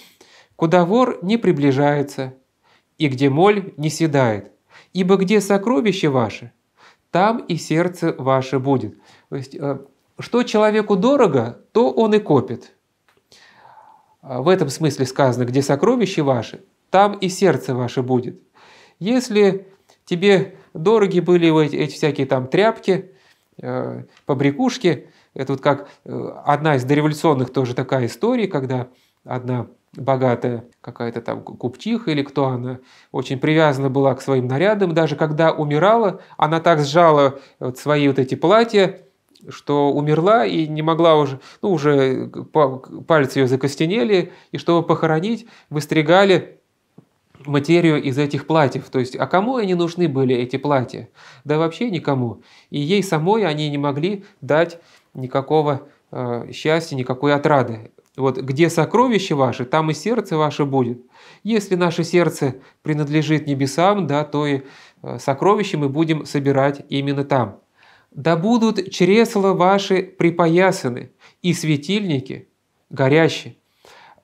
куда вор не приближается, и где моль не седает. Ибо где сокровище ваше, там и сердце ваше будет». То есть, э, что человеку дорого, то он и копит. А, в этом смысле сказано, где сокровище ваше, там и сердце ваше будет. Если тебе дороги были эти, эти всякие там тряпки, э, побрякушки, это вот как э, одна из дореволюционных тоже такая история, когда одна богатая какая-то там купчиха или кто она, очень привязана была к своим нарядам. Даже когда умирала, она так сжала вот свои вот эти платья, что умерла и не могла уже, ну уже э, пальцы ее закостенели, и чтобы похоронить, выстригали материю из этих платьев. То есть, а кому они нужны были, эти платья? Да вообще никому. И ей самой они не могли дать никакого э, счастья, никакой отрады. Вот где сокровища ваши, там и сердце ваше будет. Если наше сердце принадлежит небесам, да, то и э, сокровища мы будем собирать именно там. Да будут чресла ваши припоясаны, и светильники горящие.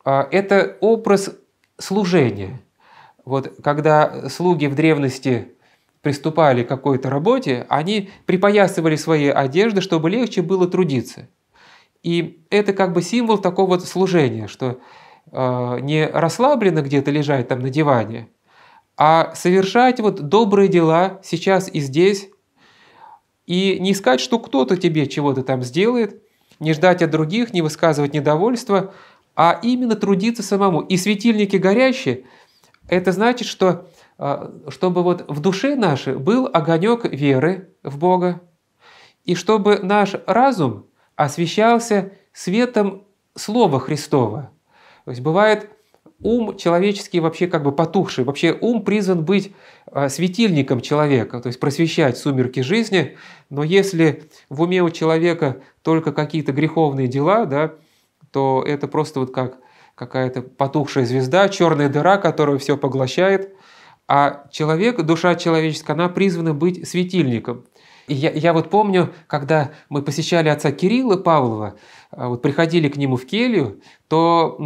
А, это образ служения. Вот когда слуги в древности приступали к какой-то работе, они припоясывали свои одежды, чтобы легче было трудиться. И это как бы символ такого вот служения, что э, не расслабленно где-то лежать там на диване, а совершать вот добрые дела сейчас и здесь, и не искать, что кто-то тебе чего-то там сделает, не ждать от других, не высказывать недовольство, а именно трудиться самому. И светильники горящие, это значит, что э, чтобы вот в душе нашей был огонек веры в Бога, и чтобы наш разум освещался светом Слова Христова. То есть бывает ум человеческий вообще как бы потухший. Вообще ум призван быть а, светильником человека, то есть просвещать сумерки жизни. Но если в уме у человека только какие-то греховные дела, да, то это просто вот как какая-то потухшая звезда, черная дыра, которая все поглощает. А человек, душа человеческая, она призвана быть светильником. И я, я вот помню, когда мы посещали отца Кирилла Павлова, а, вот приходили к нему в келью, то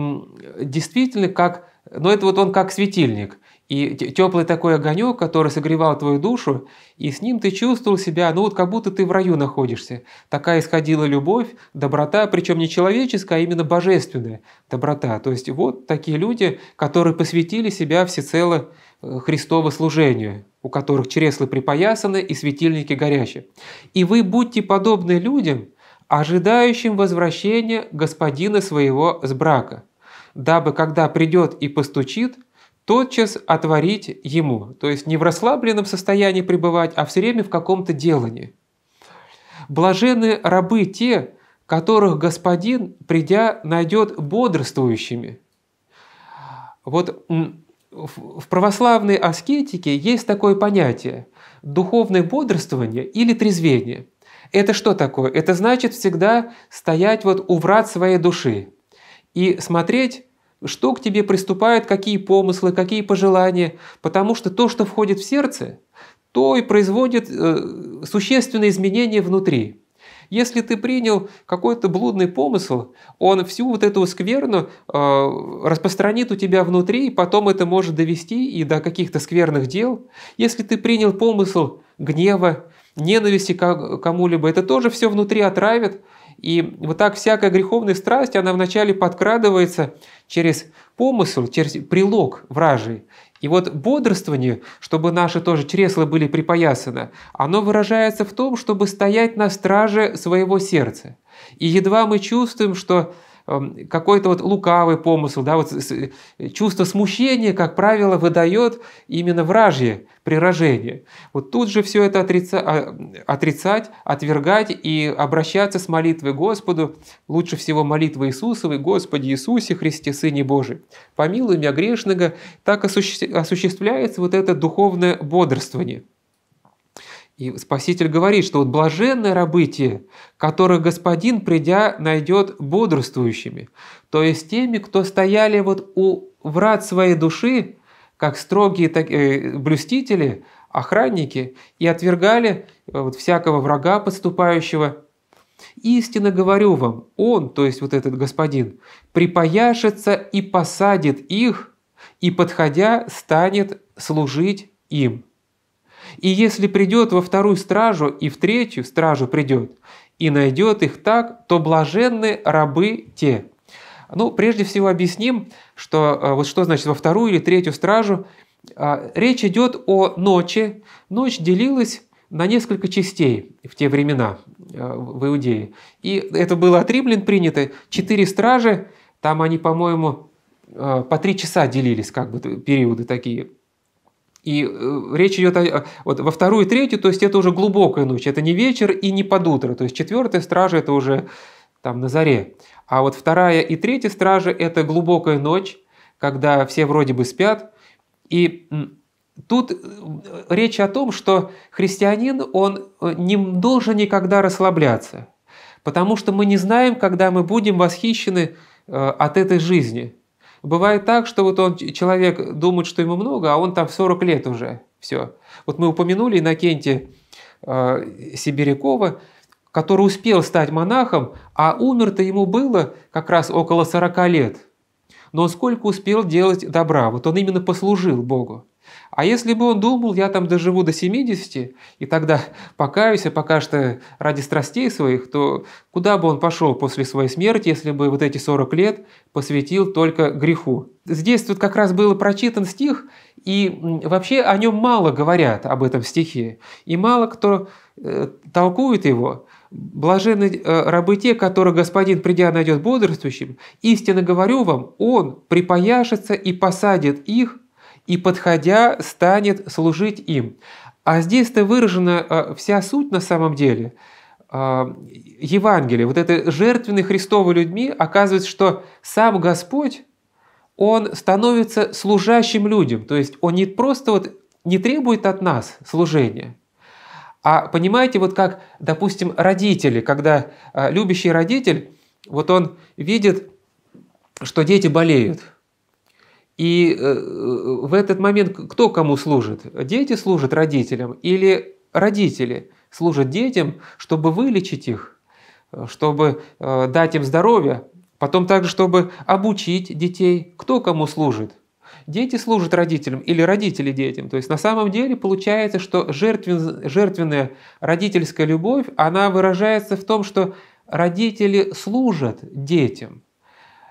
действительно как, ну это вот он как светильник – и теплый такой огонек, который согревал твою душу, и с ним ты чувствовал себя, ну вот как будто ты в раю находишься. Такая исходила любовь, доброта, причем не человеческая, а именно божественная доброта. То есть вот такие люди, которые посвятили себя всецело э, Христово служению, у которых чресла припоясаны и светильники горящие. И вы будьте подобны людям, ожидающим возвращения господина своего с брака, дабы когда придет и постучит – тотчас отворить ему. То есть не в расслабленном состоянии пребывать, а все время в каком-то делании. Блажены рабы те, которых Господин, придя, найдет бодрствующими. Вот в православной аскетике есть такое понятие – духовное бодрствование или трезвение. Это что такое? Это значит всегда стоять вот у врат своей души и смотреть что к тебе приступает, какие помыслы, какие пожелания, потому что то, что входит в сердце, то и производит э, существенные изменения внутри. Если ты принял какой-то блудный помысл, он всю вот эту скверну э, распространит у тебя внутри, и потом это может довести и до каких-то скверных дел. Если ты принял помысл гнева, ненависти к кому-либо, это тоже все внутри отравит, и вот так всякая греховная страсть, она вначале подкрадывается через помысл, через прилог вражий. И вот бодрствование, чтобы наши тоже чресла были припоясаны, оно выражается в том, чтобы стоять на страже своего сердца. И едва мы чувствуем, что Эм, какой-то вот лукавый помысл, да, вот чувство смущения, как правило, выдает именно вражье приражение. Вот тут же все это отрица... А, отрицать, отвергать и обращаться с молитвой Господу, лучше всего молитвой Иисусовой, Господи Иисусе Христе, Сыне Божий, помилуй меня грешного, так осуществляется вот это духовное бодрствование – и Спаситель говорит, что вот блаженны рабы те, Господин, придя, найдет бодрствующими, то есть теми, кто стояли вот у врат своей души, как строгие так, э, блюстители, охранники, и отвергали э, вот всякого врага подступающего. Истинно говорю вам, он, то есть вот этот господин, припаяшется и посадит их, и, подходя, станет служить им». И если придет во вторую стражу и в третью стражу придет, и найдет их так, то блаженны рабы те». Ну, прежде всего объясним, что э, вот что значит во вторую или третью стражу. А, речь идет о ночи. Ночь делилась на несколько частей в те времена э, в Иудее. И это было от римлян принято. Четыре стражи, там они, по-моему, э, по три часа делились, как бы периоды такие – и э, речь идет о, вот, во вторую и третью, то есть это уже глубокая ночь, это не вечер и не под утро, то есть четвертая стража это уже там на заре. А вот вторая и третья стражи это глубокая ночь, когда все вроде бы спят. И тут э, речь о том, что христианин, он э, не должен никогда расслабляться, потому что мы не знаем, когда мы будем восхищены от этой жизни – Бывает так, что вот он, человек думает, что ему много, а он там в 40 лет уже. Все. Вот мы упомянули Иннокентия э, Сибирякова, который успел стать монахом, а умер-то ему было как раз около 40 лет. Но он сколько успел делать добра, вот он именно послужил Богу. А если бы он думал, я там доживу до 70, и тогда покаюсь, а пока что ради страстей своих, то куда бы он пошел после своей смерти, если бы вот эти 40 лет посвятил только греху? Здесь тут как раз был прочитан стих, и вообще о нем мало говорят, об этом стихе, и мало кто э, толкует его. Блаженны э, рабы те, которые Господин, придя, найдет бодрствующим. Истинно говорю вам, Он припояшется и посадит их и, подходя, станет служить им. А здесь-то выражена э, вся суть на самом деле э, Евангелия, вот это жертвенный Христовой людьми, оказывается, что сам Господь, Он становится служащим людям, то есть Он не просто вот не требует от нас служения, а понимаете, вот как, допустим, родители, когда э, любящий родитель, вот он видит, что дети болеют – и э, в этот момент кто кому служит? Дети служат родителям или родители служат детям, чтобы вылечить их, чтобы э, дать им здоровье, потом также, чтобы обучить детей, кто кому служит. Дети служат родителям или родители детям. То есть на самом деле получается, что жертвен, жертвенная родительская любовь, она выражается в том, что родители служат детям –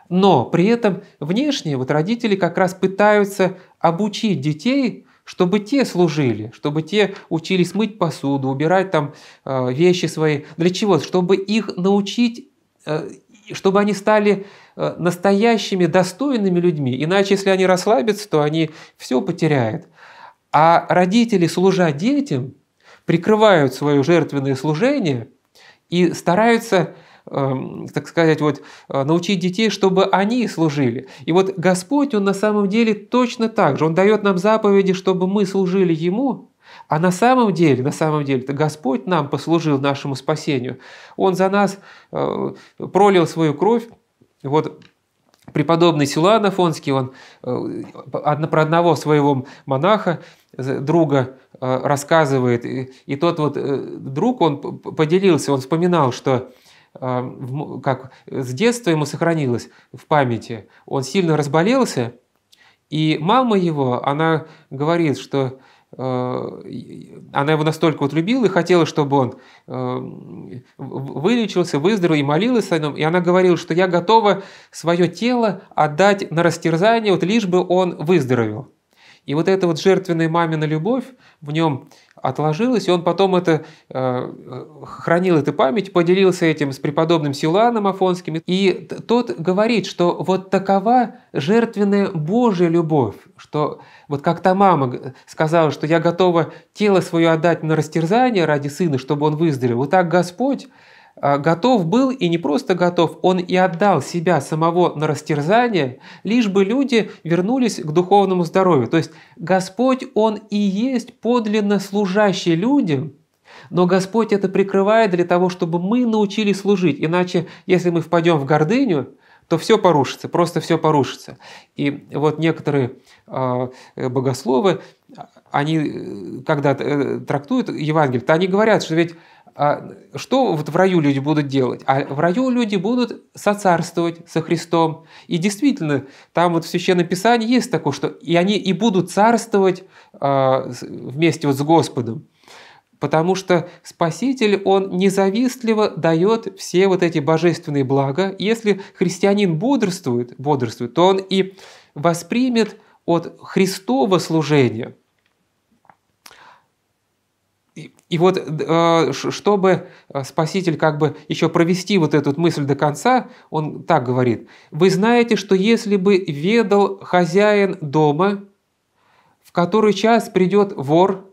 но при этом внешние вот родители как раз пытаются обучить детей, чтобы те служили, чтобы те учились мыть посуду, убирать там э, вещи свои. Для чего? Чтобы их научить, э, чтобы они стали э, настоящими, достойными людьми. Иначе, если они расслабятся, то они все потеряют. А родители, служа детям, прикрывают свое жертвенное служение и стараются Эм, так сказать, вот, э, научить детей, чтобы они служили. И вот Господь, Он на самом деле точно так же. Он дает нам заповеди, чтобы мы служили Ему, а на самом деле, на самом деле, это Господь нам послужил нашему спасению. Он за нас э, пролил свою кровь. Вот преподобный Силуан Афонский, он э, про одного своего монаха, друга рассказывает, и тот вот друг, он поделился, он вспоминал, что а, как с детства ему сохранилось в памяти, он сильно разболелся, и мама его, она говорит, что а, она его настолько вот любила и хотела, чтобы он а, вылечился, выздоровел и молилась о нем. И она говорила, что я готова свое тело отдать на растерзание, вот лишь бы он выздоровел. И вот эта вот жертвенная мамина любовь в нем отложилось, и он потом это э, хранил эту память, поделился этим с преподобным Силуаном Афонским. И тот говорит, что вот такова жертвенная Божья любовь, что вот как та мама сказала, что я готова тело свое отдать на растерзание ради сына, чтобы он выздоровел, вот так Господь а, готов был и не просто готов, он и отдал себя самого на растерзание, лишь бы люди вернулись к духовному здоровью. То есть Господь, Он и есть подлинно служащий людям, но Господь это прикрывает для того, чтобы мы научились служить. Иначе, если мы впадем в гордыню, то все порушится, просто все порушится. И вот некоторые а, богословы, они э, когда э, трактуют Евангелие, то они говорят, что ведь а что вот в раю люди будут делать? А в раю люди будут соцарствовать со Христом. И действительно, там вот в Священном Писании есть такое, что и они и будут царствовать а, вместе вот с Господом. Потому что Спаситель, Он независтливо дает все вот эти божественные блага. Если христианин бодрствует, бодрствует то он и воспримет от Христова служения – и вот, э, чтобы э, Спаситель как бы еще провести вот эту мысль до конца, он так говорит, «Вы знаете, что если бы ведал хозяин дома, в который час придет вор,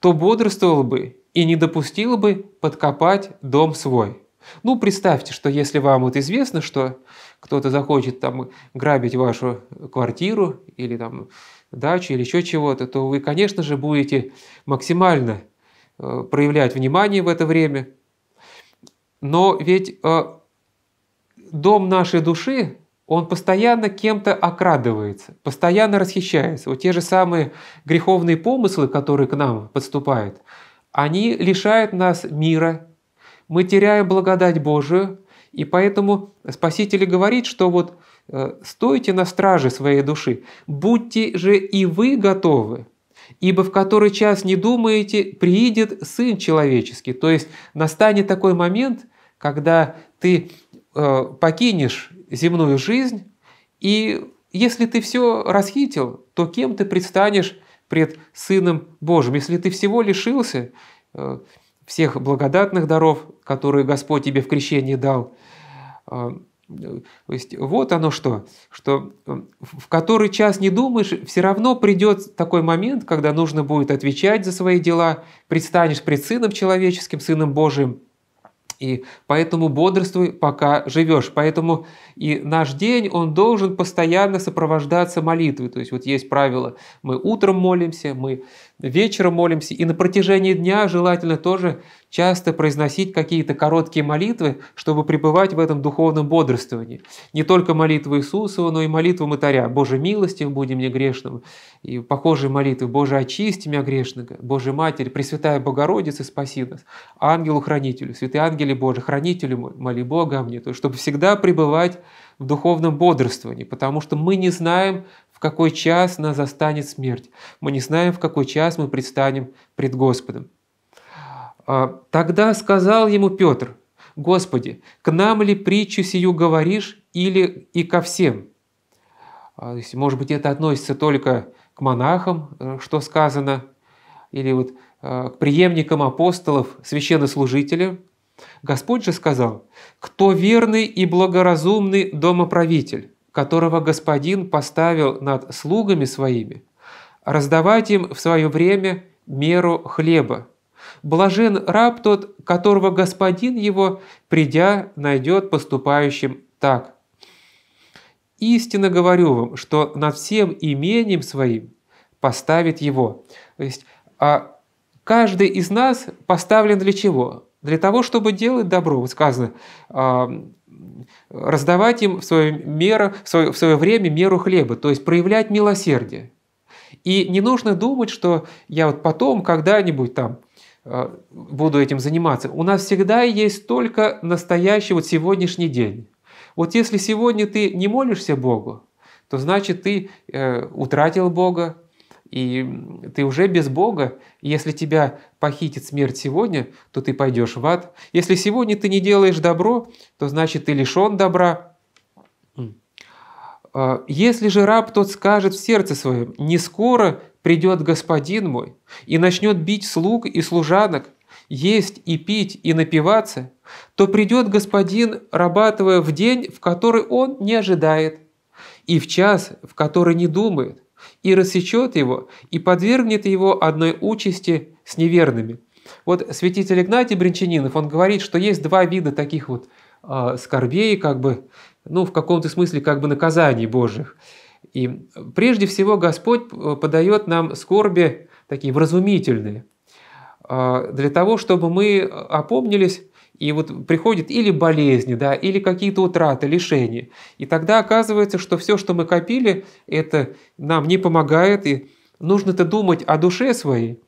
то бодрствовал бы и не допустил бы подкопать дом свой». Ну, представьте, что если вам вот известно, что кто-то захочет там грабить вашу квартиру или там дачу или еще чего-то, то вы, конечно же, будете максимально Э, проявлять внимание в это время. Но ведь э, дом нашей души, он постоянно кем-то окрадывается, постоянно расхищается. Вот те же самые греховные помыслы, которые к нам подступают, они лишают нас мира, мы теряем благодать Божию, и поэтому Спаситель говорит, что вот э, стойте на страже своей души, будьте же и вы готовы, ибо в который час не думаете, приидет Сын Человеческий». То есть настанет такой момент, когда ты э, покинешь земную жизнь, и если ты все расхитил, то кем ты предстанешь пред Сыном Божьим? Если ты всего лишился, э, всех благодатных даров, которые Господь тебе в крещении дал, э, то есть вот оно что, что э, в который час не думаешь, все равно придет такой момент, когда нужно будет отвечать за свои дела, предстанешь пред Сыном Человеческим, Сыном Божиим, и поэтому бодрствуй, пока живешь. Поэтому и наш день, он должен постоянно сопровождаться молитвой. То есть вот есть правило, мы утром молимся, мы вечером молимся, и на протяжении дня желательно тоже часто произносить какие-то короткие молитвы, чтобы пребывать в этом духовном бодрствовании. Не только молитву Иисусова, но и молитву Мытаря. «Боже, милостив, будем мне грешным». И похожие молитвы «Боже, очисти меня грешного», «Боже, Матерь, Пресвятая Богородица, спаси нас», «Ангелу-хранителю», «Святые ангели Божий, хранителю мой, моли Бога мне», то, чтобы всегда пребывать в духовном бодрствовании, потому что мы не знаем, какой час нас застанет смерть. Мы не знаем, в какой час мы предстанем пред Господом. А, Тогда сказал ему Петр, «Господи, к нам ли притчу сию говоришь или и ко всем?» а, Может быть, это относится только к монахам, э, что сказано, или вот э, к преемникам апостолов, священнослужителям. Господь же сказал, «Кто верный и благоразумный домоправитель?» которого господин поставил над слугами своими, раздавать им в свое время меру хлеба. Блажен раб тот, которого господин его, придя, найдет поступающим так. Истинно говорю вам, что над всем имением своим поставит его. То есть а каждый из нас поставлен для чего? Для того, чтобы делать добро. Вот сказано, а, раздавать им в свое, меру, в, свое, в свое время меру хлеба, то есть проявлять милосердие. И не нужно думать, что я вот потом когда-нибудь там э, буду этим заниматься. У нас всегда есть только настоящий вот сегодняшний день. Вот если сегодня ты не молишься Богу, то значит ты э, утратил Бога, и ты уже без Бога. Если тебя похитит смерть сегодня, то ты пойдешь в ад. Если сегодня ты не делаешь добро, то значит ты лишен добра. А, если же раб тот скажет в сердце своем, не скоро придет господин мой, и начнет бить слуг и служанок, есть и пить и напиваться, то придет господин, работая в день, в который он не ожидает, и в час, в который не думает, и рассечет его, и подвергнет его одной участи с неверными. Вот святитель Игнатий Бринчанинов, он говорит, что есть два вида таких вот э, скорбей, как бы, ну, в каком-то смысле, как бы наказаний Божьих. И прежде всего Господь э, подает нам скорби такие вразумительные, э, для того, чтобы мы э, опомнились и вот приходят или болезни, да, или какие-то утраты, лишения. И тогда оказывается, что все, что мы копили, это нам не помогает. И нужно-то думать о душе своей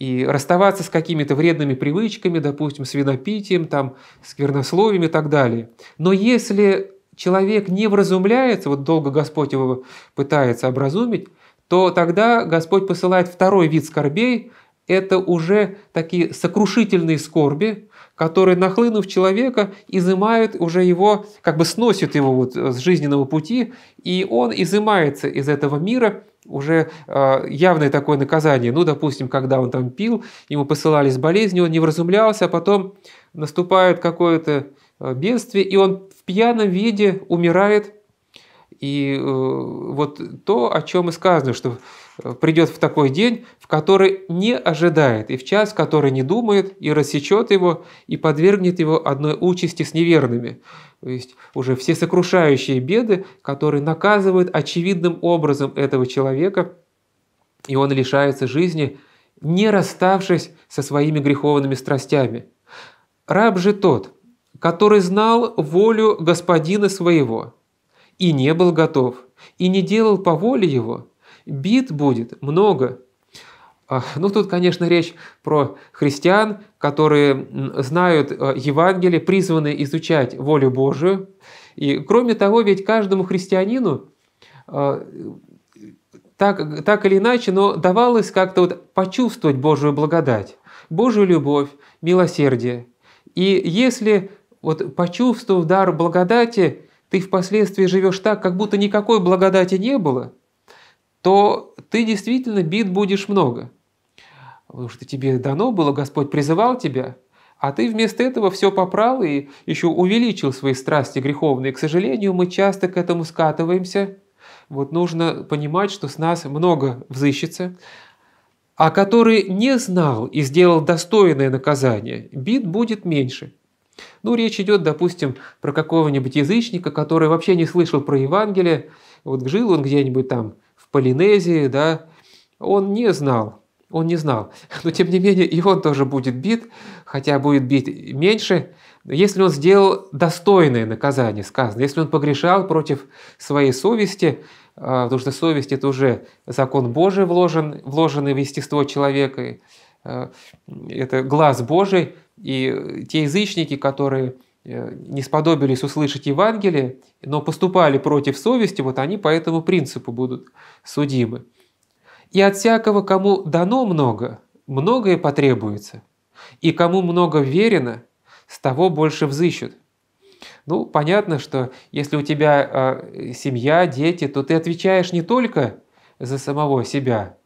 и расставаться с какими-то вредными привычками, допустим, с винопитием, там, сквернословием и так далее. Но если человек не вразумляется, вот долго Господь его пытается образумить, то тогда Господь посылает второй вид скорбей, это уже такие сокрушительные скорби, которые, нахлынув человека, изымают уже его, как бы сносят его вот с жизненного пути, и он изымается из этого мира, уже э, явное такое наказание. Ну, допустим, когда он там пил, ему посылались болезни, он не вразумлялся, а потом наступает какое-то э, бедствие, и он в пьяном виде умирает. И э, вот то, о чем и сказано, что Э, придет в такой день, в который не ожидает, и в час, который не думает, и рассечет его, и подвергнет его одной участи с неверными. То есть уже все сокрушающие беды, которые наказывают очевидным образом этого человека, и он лишается жизни, не расставшись со своими греховными страстями. Раб же тот, который знал волю господина своего, и не был готов, и не делал по воле его – бит будет много. А, ну, тут, конечно, речь про христиан, которые знают э, Евангелие, призваны изучать волю Божию. И, кроме того, ведь каждому христианину а, так, так или иначе, но давалось как-то вот почувствовать Божию благодать, Божью любовь, милосердие. И если вот почувствовав дар благодати, ты впоследствии живешь так, как будто никакой благодати не было – то ты действительно бит будешь много. Потому что тебе дано было, Господь призывал тебя, а ты вместо этого все попрал и еще увеличил свои страсти греховные. К сожалению, мы часто к этому скатываемся. Вот нужно понимать, что с нас много взыщется. А который не знал и сделал достойное наказание, бит будет меньше. Ну, речь идет, допустим, про какого-нибудь язычника, который вообще не слышал про Евангелие. Вот жил он где-нибудь там Полинезии, да, он не знал, он не знал. Но тем не менее и он тоже будет бит, хотя будет бить меньше, если он сделал достойное наказание, сказано, если он погрешал против своей совести, а, потому что совесть – это уже закон Божий вложен, вложенный в естество человека, а, это глаз Божий, и те язычники, которые Э, не сподобились услышать Евангелие, но поступали против совести, вот они по этому принципу будут судимы. И от всякого, кому дано много, многое потребуется. И кому много верено, с того больше взыщут. Ну, понятно, что если у тебя э, семья, дети, то ты отвечаешь не только за самого себя,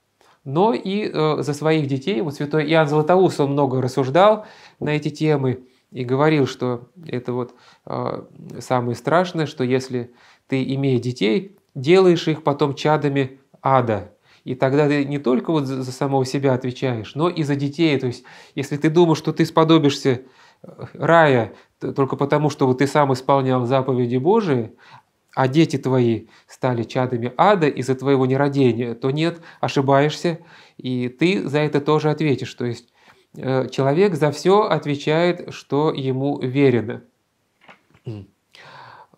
но и э, за своих детей. Вот святой Иоанн Златоуст, он много рассуждал на эти темы и говорил, что это вот э, самое страшное, что если ты, имея детей, делаешь их потом чадами ада. И тогда ты не только вот за самого себя отвечаешь, но и за детей. То есть, если ты думаешь, что ты сподобишься э, рая только потому, что вот ты сам исполнял заповеди Божии, а дети твои стали чадами ада из-за твоего нерадения, то нет, ошибаешься, и ты за это тоже ответишь. То есть Э, человек за все отвечает, что ему верено.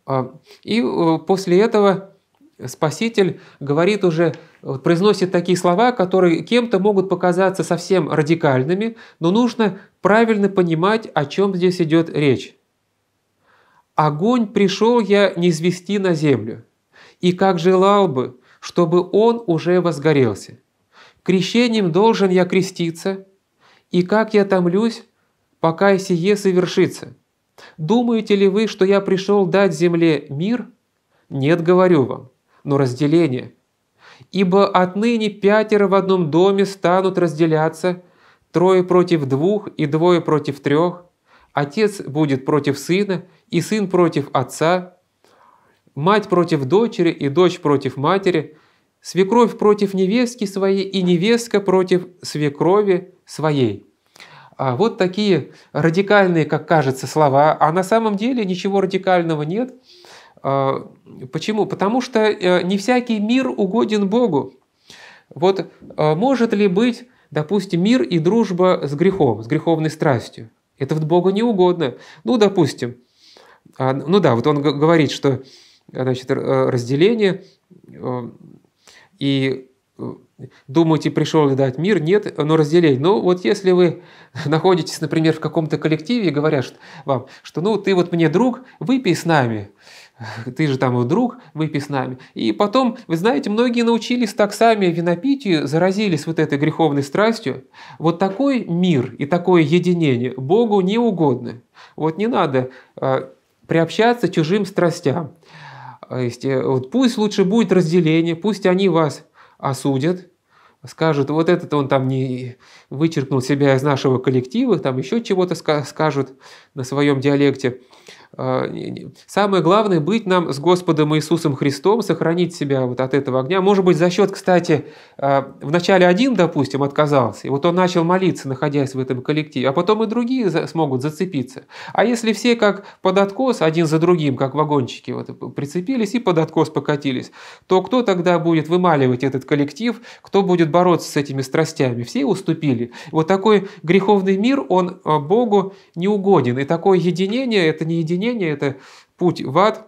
А, и э, после этого Спаситель говорит уже, э, произносит такие слова, которые кем-то могут показаться совсем радикальными, но нужно правильно понимать, о чем здесь идет речь. «Огонь пришел я не звести на землю, и как желал бы, чтобы он уже возгорелся. Крещением должен я креститься, и как я томлюсь, пока сие совершится? Думаете ли вы, что я пришел дать земле мир? Нет, говорю вам, но разделение. Ибо отныне пятеро в одном доме станут разделяться, трое против двух и двое против трех, отец будет против сына и сын против отца, мать против дочери и дочь против матери – свекровь против невестки своей и невестка против свекрови своей. А вот такие радикальные, как кажется, слова, а на самом деле ничего радикального нет. А, почему? Потому что э, не всякий мир угоден Богу. Вот э, может ли быть, допустим, мир и дружба с грехом, с греховной страстью? Это вот Богу не угодно. Ну, допустим, а, ну да, вот он говорит, что э, значит, разделение и э, думаете, пришел дать мир, нет, но разделей. Ну вот если вы находитесь, например, в каком-то коллективе и говорят вам, что ну ты вот мне друг, выпей с нами, ты же там друг, выпей с нами. И потом, вы знаете, многие научились так сами винопитию, заразились вот этой греховной страстью. Вот такой мир и такое единение Богу не угодно. Вот не надо э, приобщаться чужим страстям. А есть э, Вот пусть лучше будет разделение, пусть они вас осудят, скажут, вот этот он там не вычеркнул себя из нашего коллектива, там еще чего-то скажут на своем диалекте. А, Самое главное быть нам с Господом Иисусом Христом, сохранить себя вот от этого огня. Может быть, за счет, кстати, а, вначале один, допустим, отказался, и вот он начал молиться, находясь в этом коллективе, а потом и другие смогут зацепиться. А если все как под откос, один за другим, как вагончики, вот, прицепились и под откос покатились, то кто тогда будет вымаливать этот коллектив, кто будет бороться с этими страстями? Все уступили. Вот такой греховный мир, он а, Богу не угоден. И такое единение – это не единение, опьянение – это путь в ад,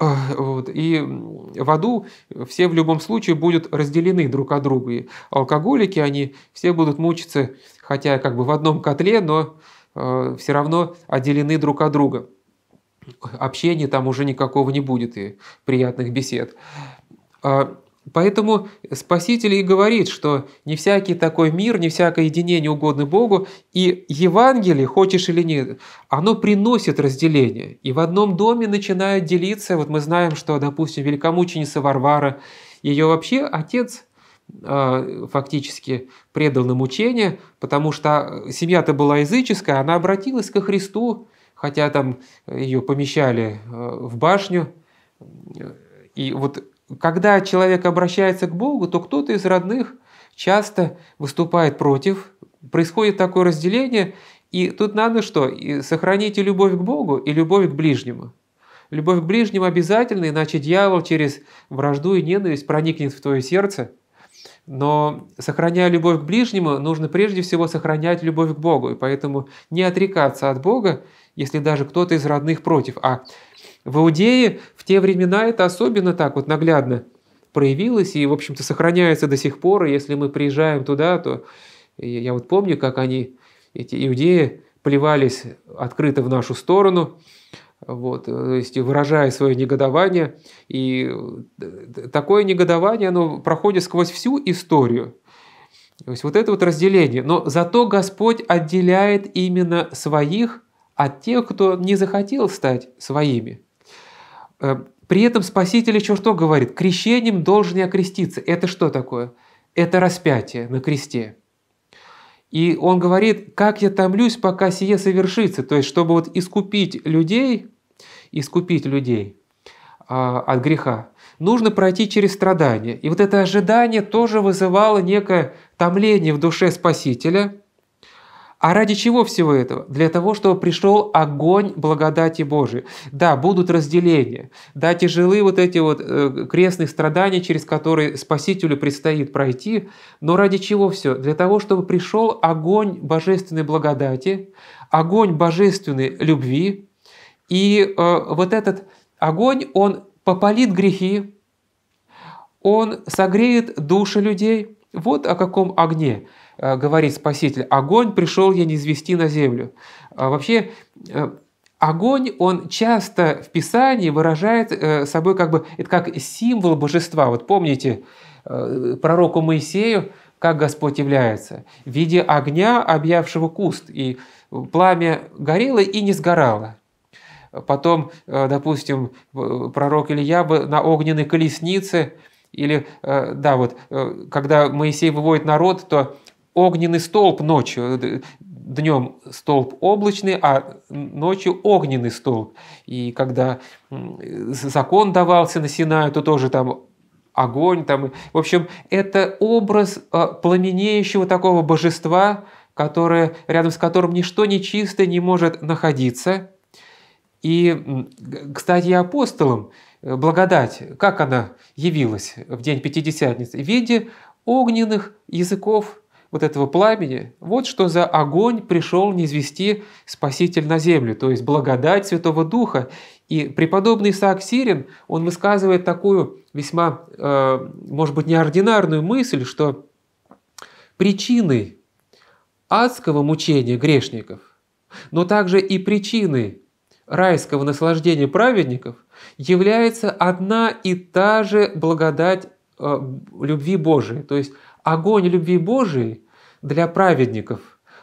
э, вот, и в аду все в любом случае будут разделены друг от друга. И алкоголики, они все будут мучиться, хотя как бы в одном котле, но э, все равно отделены друг от друга. Общения там уже никакого не будет и приятных бесед. А Поэтому Спаситель и говорит, что не всякий такой мир, не всякое единение угодно Богу, и Евангелие, хочешь или нет, оно приносит разделение. И в одном доме начинают делиться, вот мы знаем, что, допустим, великомученица Варвара, ее вообще отец а, фактически предал на мучение, потому что семья-то была языческая, она обратилась ко Христу, хотя там ее помещали а, в башню, и вот когда человек обращается к Богу, то кто-то из родных часто выступает против, происходит такое разделение, и тут надо что? И сохраните любовь к Богу и любовь к ближнему. Любовь к ближнему обязательно, иначе дьявол через вражду и ненависть проникнет в твое сердце. Но сохраняя любовь к ближнему, нужно прежде всего сохранять любовь к Богу. И поэтому не отрекаться от Бога, если даже кто-то из родных против, а в Иудее в те времена это особенно так вот наглядно проявилось и, в общем-то, сохраняется до сих пор. И если мы приезжаем туда, то я вот помню, как они, эти иудеи, плевались открыто в нашу сторону, вот, э, то есть выражая свое негодование. И э, такое негодование, оно проходит сквозь всю историю. То есть вот это вот разделение. Но зато Господь отделяет именно своих от тех, кто не захотел стать своими. Э, при этом Спаситель еще что говорит? Крещением должен не окреститься. Это что такое? Это распятие на кресте. И он говорит, как я томлюсь, пока сие совершится. То есть, чтобы вот искупить людей, искупить людей а, от греха, нужно пройти через страдания. И вот это ожидание тоже вызывало некое томление в душе Спасителя – а ради чего всего этого? Для того, чтобы пришел огонь благодати Божией. Да, будут разделения, да, тяжелые вот эти вот э, крестные страдания, через которые Спасителю предстоит пройти, но ради чего все? Для того, чтобы пришел огонь божественной благодати, огонь божественной любви, и э, вот этот огонь, он попалит грехи, он согреет души людей. Вот о каком огне. Э, говорит Спаситель, огонь пришел я не извести на землю. А вообще, э, огонь, он часто в Писании выражает э, собой как бы, это как символ божества. Вот помните пророку Моисею, как Господь является? В виде огня, объявшего куст, и пламя горело и не сгорало. Потом, допустим, пророк Илья бы на огненной колеснице, или, да, вот, когда Моисей выводит народ, то огненный столб ночью, э, днем столб облачный, а ночью огненный столб. И когда закон давался на Синаю, то тоже там огонь. Там. В общем, это образ а, пламенеющего такого божества, которое, рядом с которым ничто нечистое не может находиться. И, кстати, апостолам э, благодать, как она явилась в день Пятидесятницы? В виде огненных языков вот этого пламени, вот что за огонь пришел низвести Спаситель на землю, то есть благодать Святого Духа. И преподобный Исаак Сирин, он высказывает такую весьма, э, может быть, неординарную мысль, что причиной адского мучения грешников, но также и причиной райского наслаждения праведников является одна и та же благодать э, любви Божией. То есть огонь любви Божией для праведников.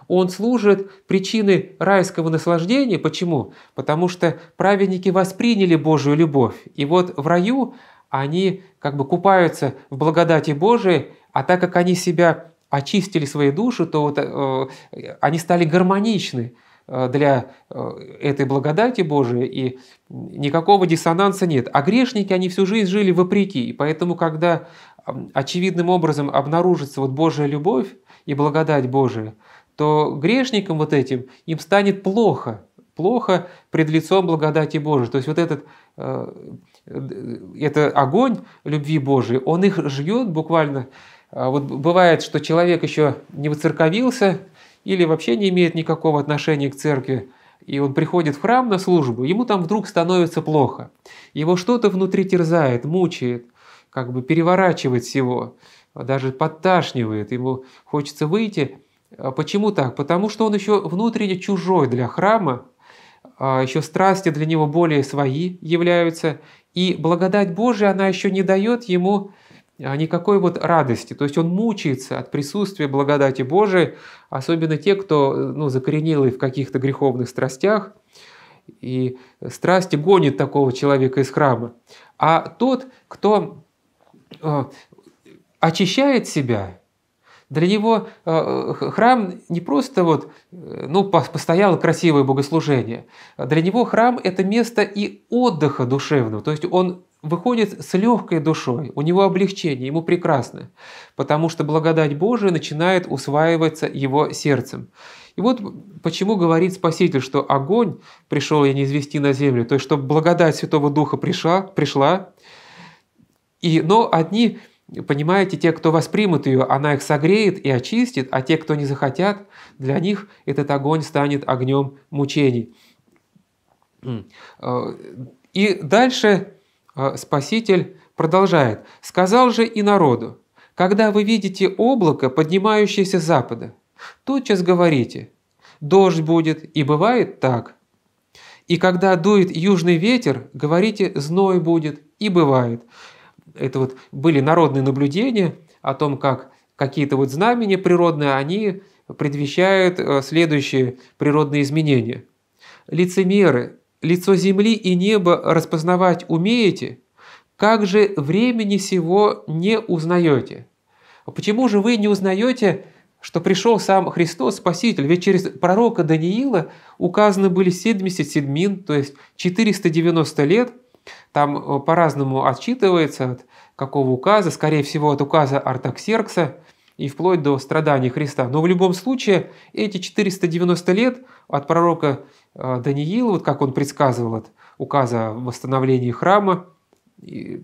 Он служит причиной райского наслаждения. Почему? Потому что праведники восприняли Божию любовь. И вот в раю они как бы купаются в благодати Божией, а так как они себя очистили свои души, то вот, э, они стали гармоничны э, для э, этой благодати Божией, и никакого диссонанса нет. А грешники, они всю жизнь жили вопреки, и поэтому, когда очевидным образом обнаружится вот Божья любовь и благодать Божия, то грешникам вот этим им станет плохо, плохо пред лицом благодати Божией. То есть вот этот э, э это огонь любви Божией, он их жьет буквально. А вот бывает, что человек еще не выцерковился или вообще не имеет никакого отношения к церкви, и он приходит в храм на службу, ему там вдруг становится плохо. Его что-то внутри терзает, мучает как бы переворачивать всего, даже подташнивает, ему хочется выйти. А почему так? Потому что он еще внутренне чужой для храма, а еще страсти для него более свои являются, и благодать Божия, она еще не дает ему а, никакой вот радости. То есть он мучается от присутствия благодати Божией, особенно те, кто ну, закоренелый в каких-то греховных страстях, и страсти гонит такого человека из храма. А тот, кто Э, очищает себя. Для него э, храм не просто вот, э, ну, постояло красивое богослужение. Для него храм – это место и отдыха душевного. То есть он выходит с легкой душой, у него облегчение, ему прекрасно, потому что благодать Божия начинает усваиваться его сердцем. И вот почему говорит Спаситель, что огонь пришел я не извести на землю, то есть чтобы благодать Святого Духа пришла, пришла и, но одни, понимаете, те, кто воспримут ее, она их согреет и очистит, а те, кто не захотят, для них этот огонь станет огнем мучений. А, и дальше а, Спаситель продолжает. «Сказал же и народу, когда вы видите облако, поднимающееся с запада, тотчас говорите, дождь будет, и бывает так. И когда дует южный ветер, говорите, зной будет, и бывает это вот были народные наблюдения о том, как какие-то вот знамения природные, они предвещают э, следующие природные изменения. Лицемеры, лицо земли и неба распознавать умеете, как же времени сего не узнаете? Почему же вы не узнаете, что пришел сам Христос, Спаситель? Ведь через пророка Даниила указаны были 70 седмин, то есть 490 лет – там э, по-разному отчитывается от какого указа, скорее всего от указа Артаксеркса и вплоть до страданий Христа. Но в любом случае эти 490 лет от пророка э, Даниила, вот как он предсказывал от указа о восстановлении храма,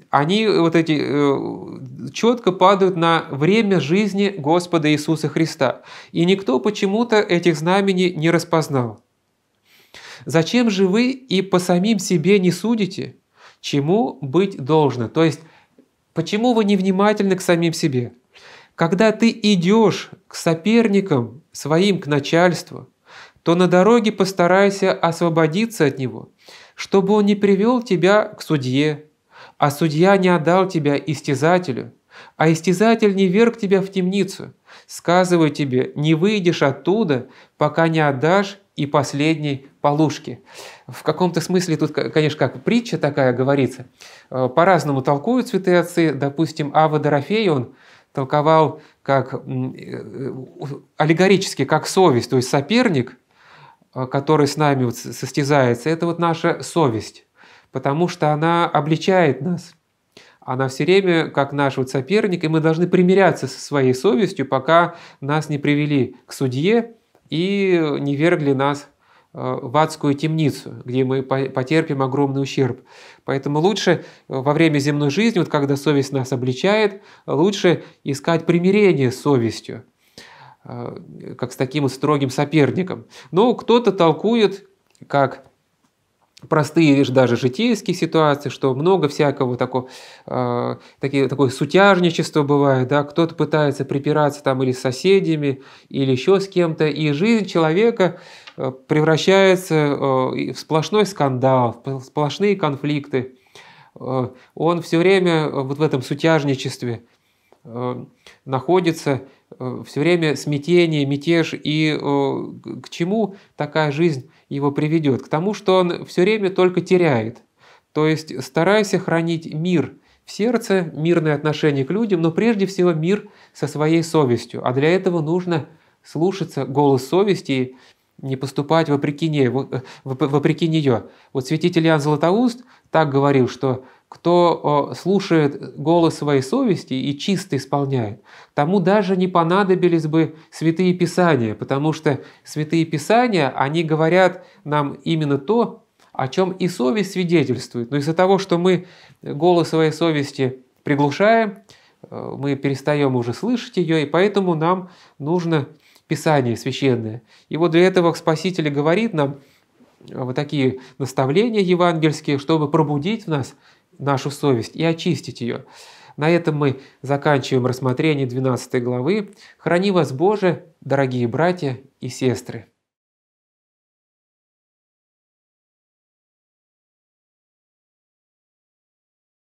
они вот эти э, четко падают на время жизни Господа Иисуса Христа. И никто почему-то этих знамений не распознал. Зачем же вы и по самим себе не судите? чему быть должно. То есть, почему вы невнимательны к самим себе? Когда ты идешь к соперникам своим, к начальству, то на дороге постарайся освободиться от него, чтобы он не привел тебя к судье, а судья не отдал тебя истязателю, а истязатель не верг тебя в темницу. Сказываю тебе, не выйдешь оттуда, пока не отдашь и последней полушки. В каком-то смысле тут, конечно, как притча такая говорится. Э, по-разному толкуют святые отцы. Допустим, Ава Дорофей, он толковал как э, э, аллегорически, как совесть, то есть соперник, который с нами вот состязается, это вот наша совесть, потому что она обличает нас. Она все время как наш вот соперник, и мы должны примиряться со своей совестью, пока нас не привели к судье, и не вергли нас э, в адскую темницу, где мы потерпим огромный ущерб. Поэтому лучше э, во время земной жизни, вот когда совесть нас обличает, лучше искать примирение с совестью, э, как с таким строгим соперником. Но ну, кто-то толкует, как простые даже житейские ситуации, что много всякого такого, э, такие, такое сутяжничество бывает, да, кто-то пытается припираться там или с соседями, или еще с кем-то, и жизнь человека э, превращается э, в сплошной скандал, в сплошные конфликты. Э, он все время вот в этом сутяжничестве находится, все время смятение, мятеж, и к чему такая жизнь его приведет? К тому, что он все время только теряет. То есть старайся хранить мир в сердце, мирное отношение к людям, но прежде всего мир со своей совестью. А для этого нужно слушаться голос совести и не поступать вопреки, ней, э, вопреки нее. Вот святитель Иоанн Златоуст так говорил, что кто э, слушает голос своей совести и чисто исполняет, тому даже не понадобились бы святые писания, потому что святые писания, они говорят нам именно то, о чем и совесть свидетельствует. Но из-за того, что мы голос своей совести приглушаем, э, мы перестаем уже слышать ее, и поэтому нам нужно Писание священное. И вот для этого Спаситель говорит нам э, вот такие наставления евангельские, чтобы пробудить в нас нашу совесть и очистить ее. На этом мы заканчиваем рассмотрение 12 главы. Храни вас Боже, дорогие братья и сестры!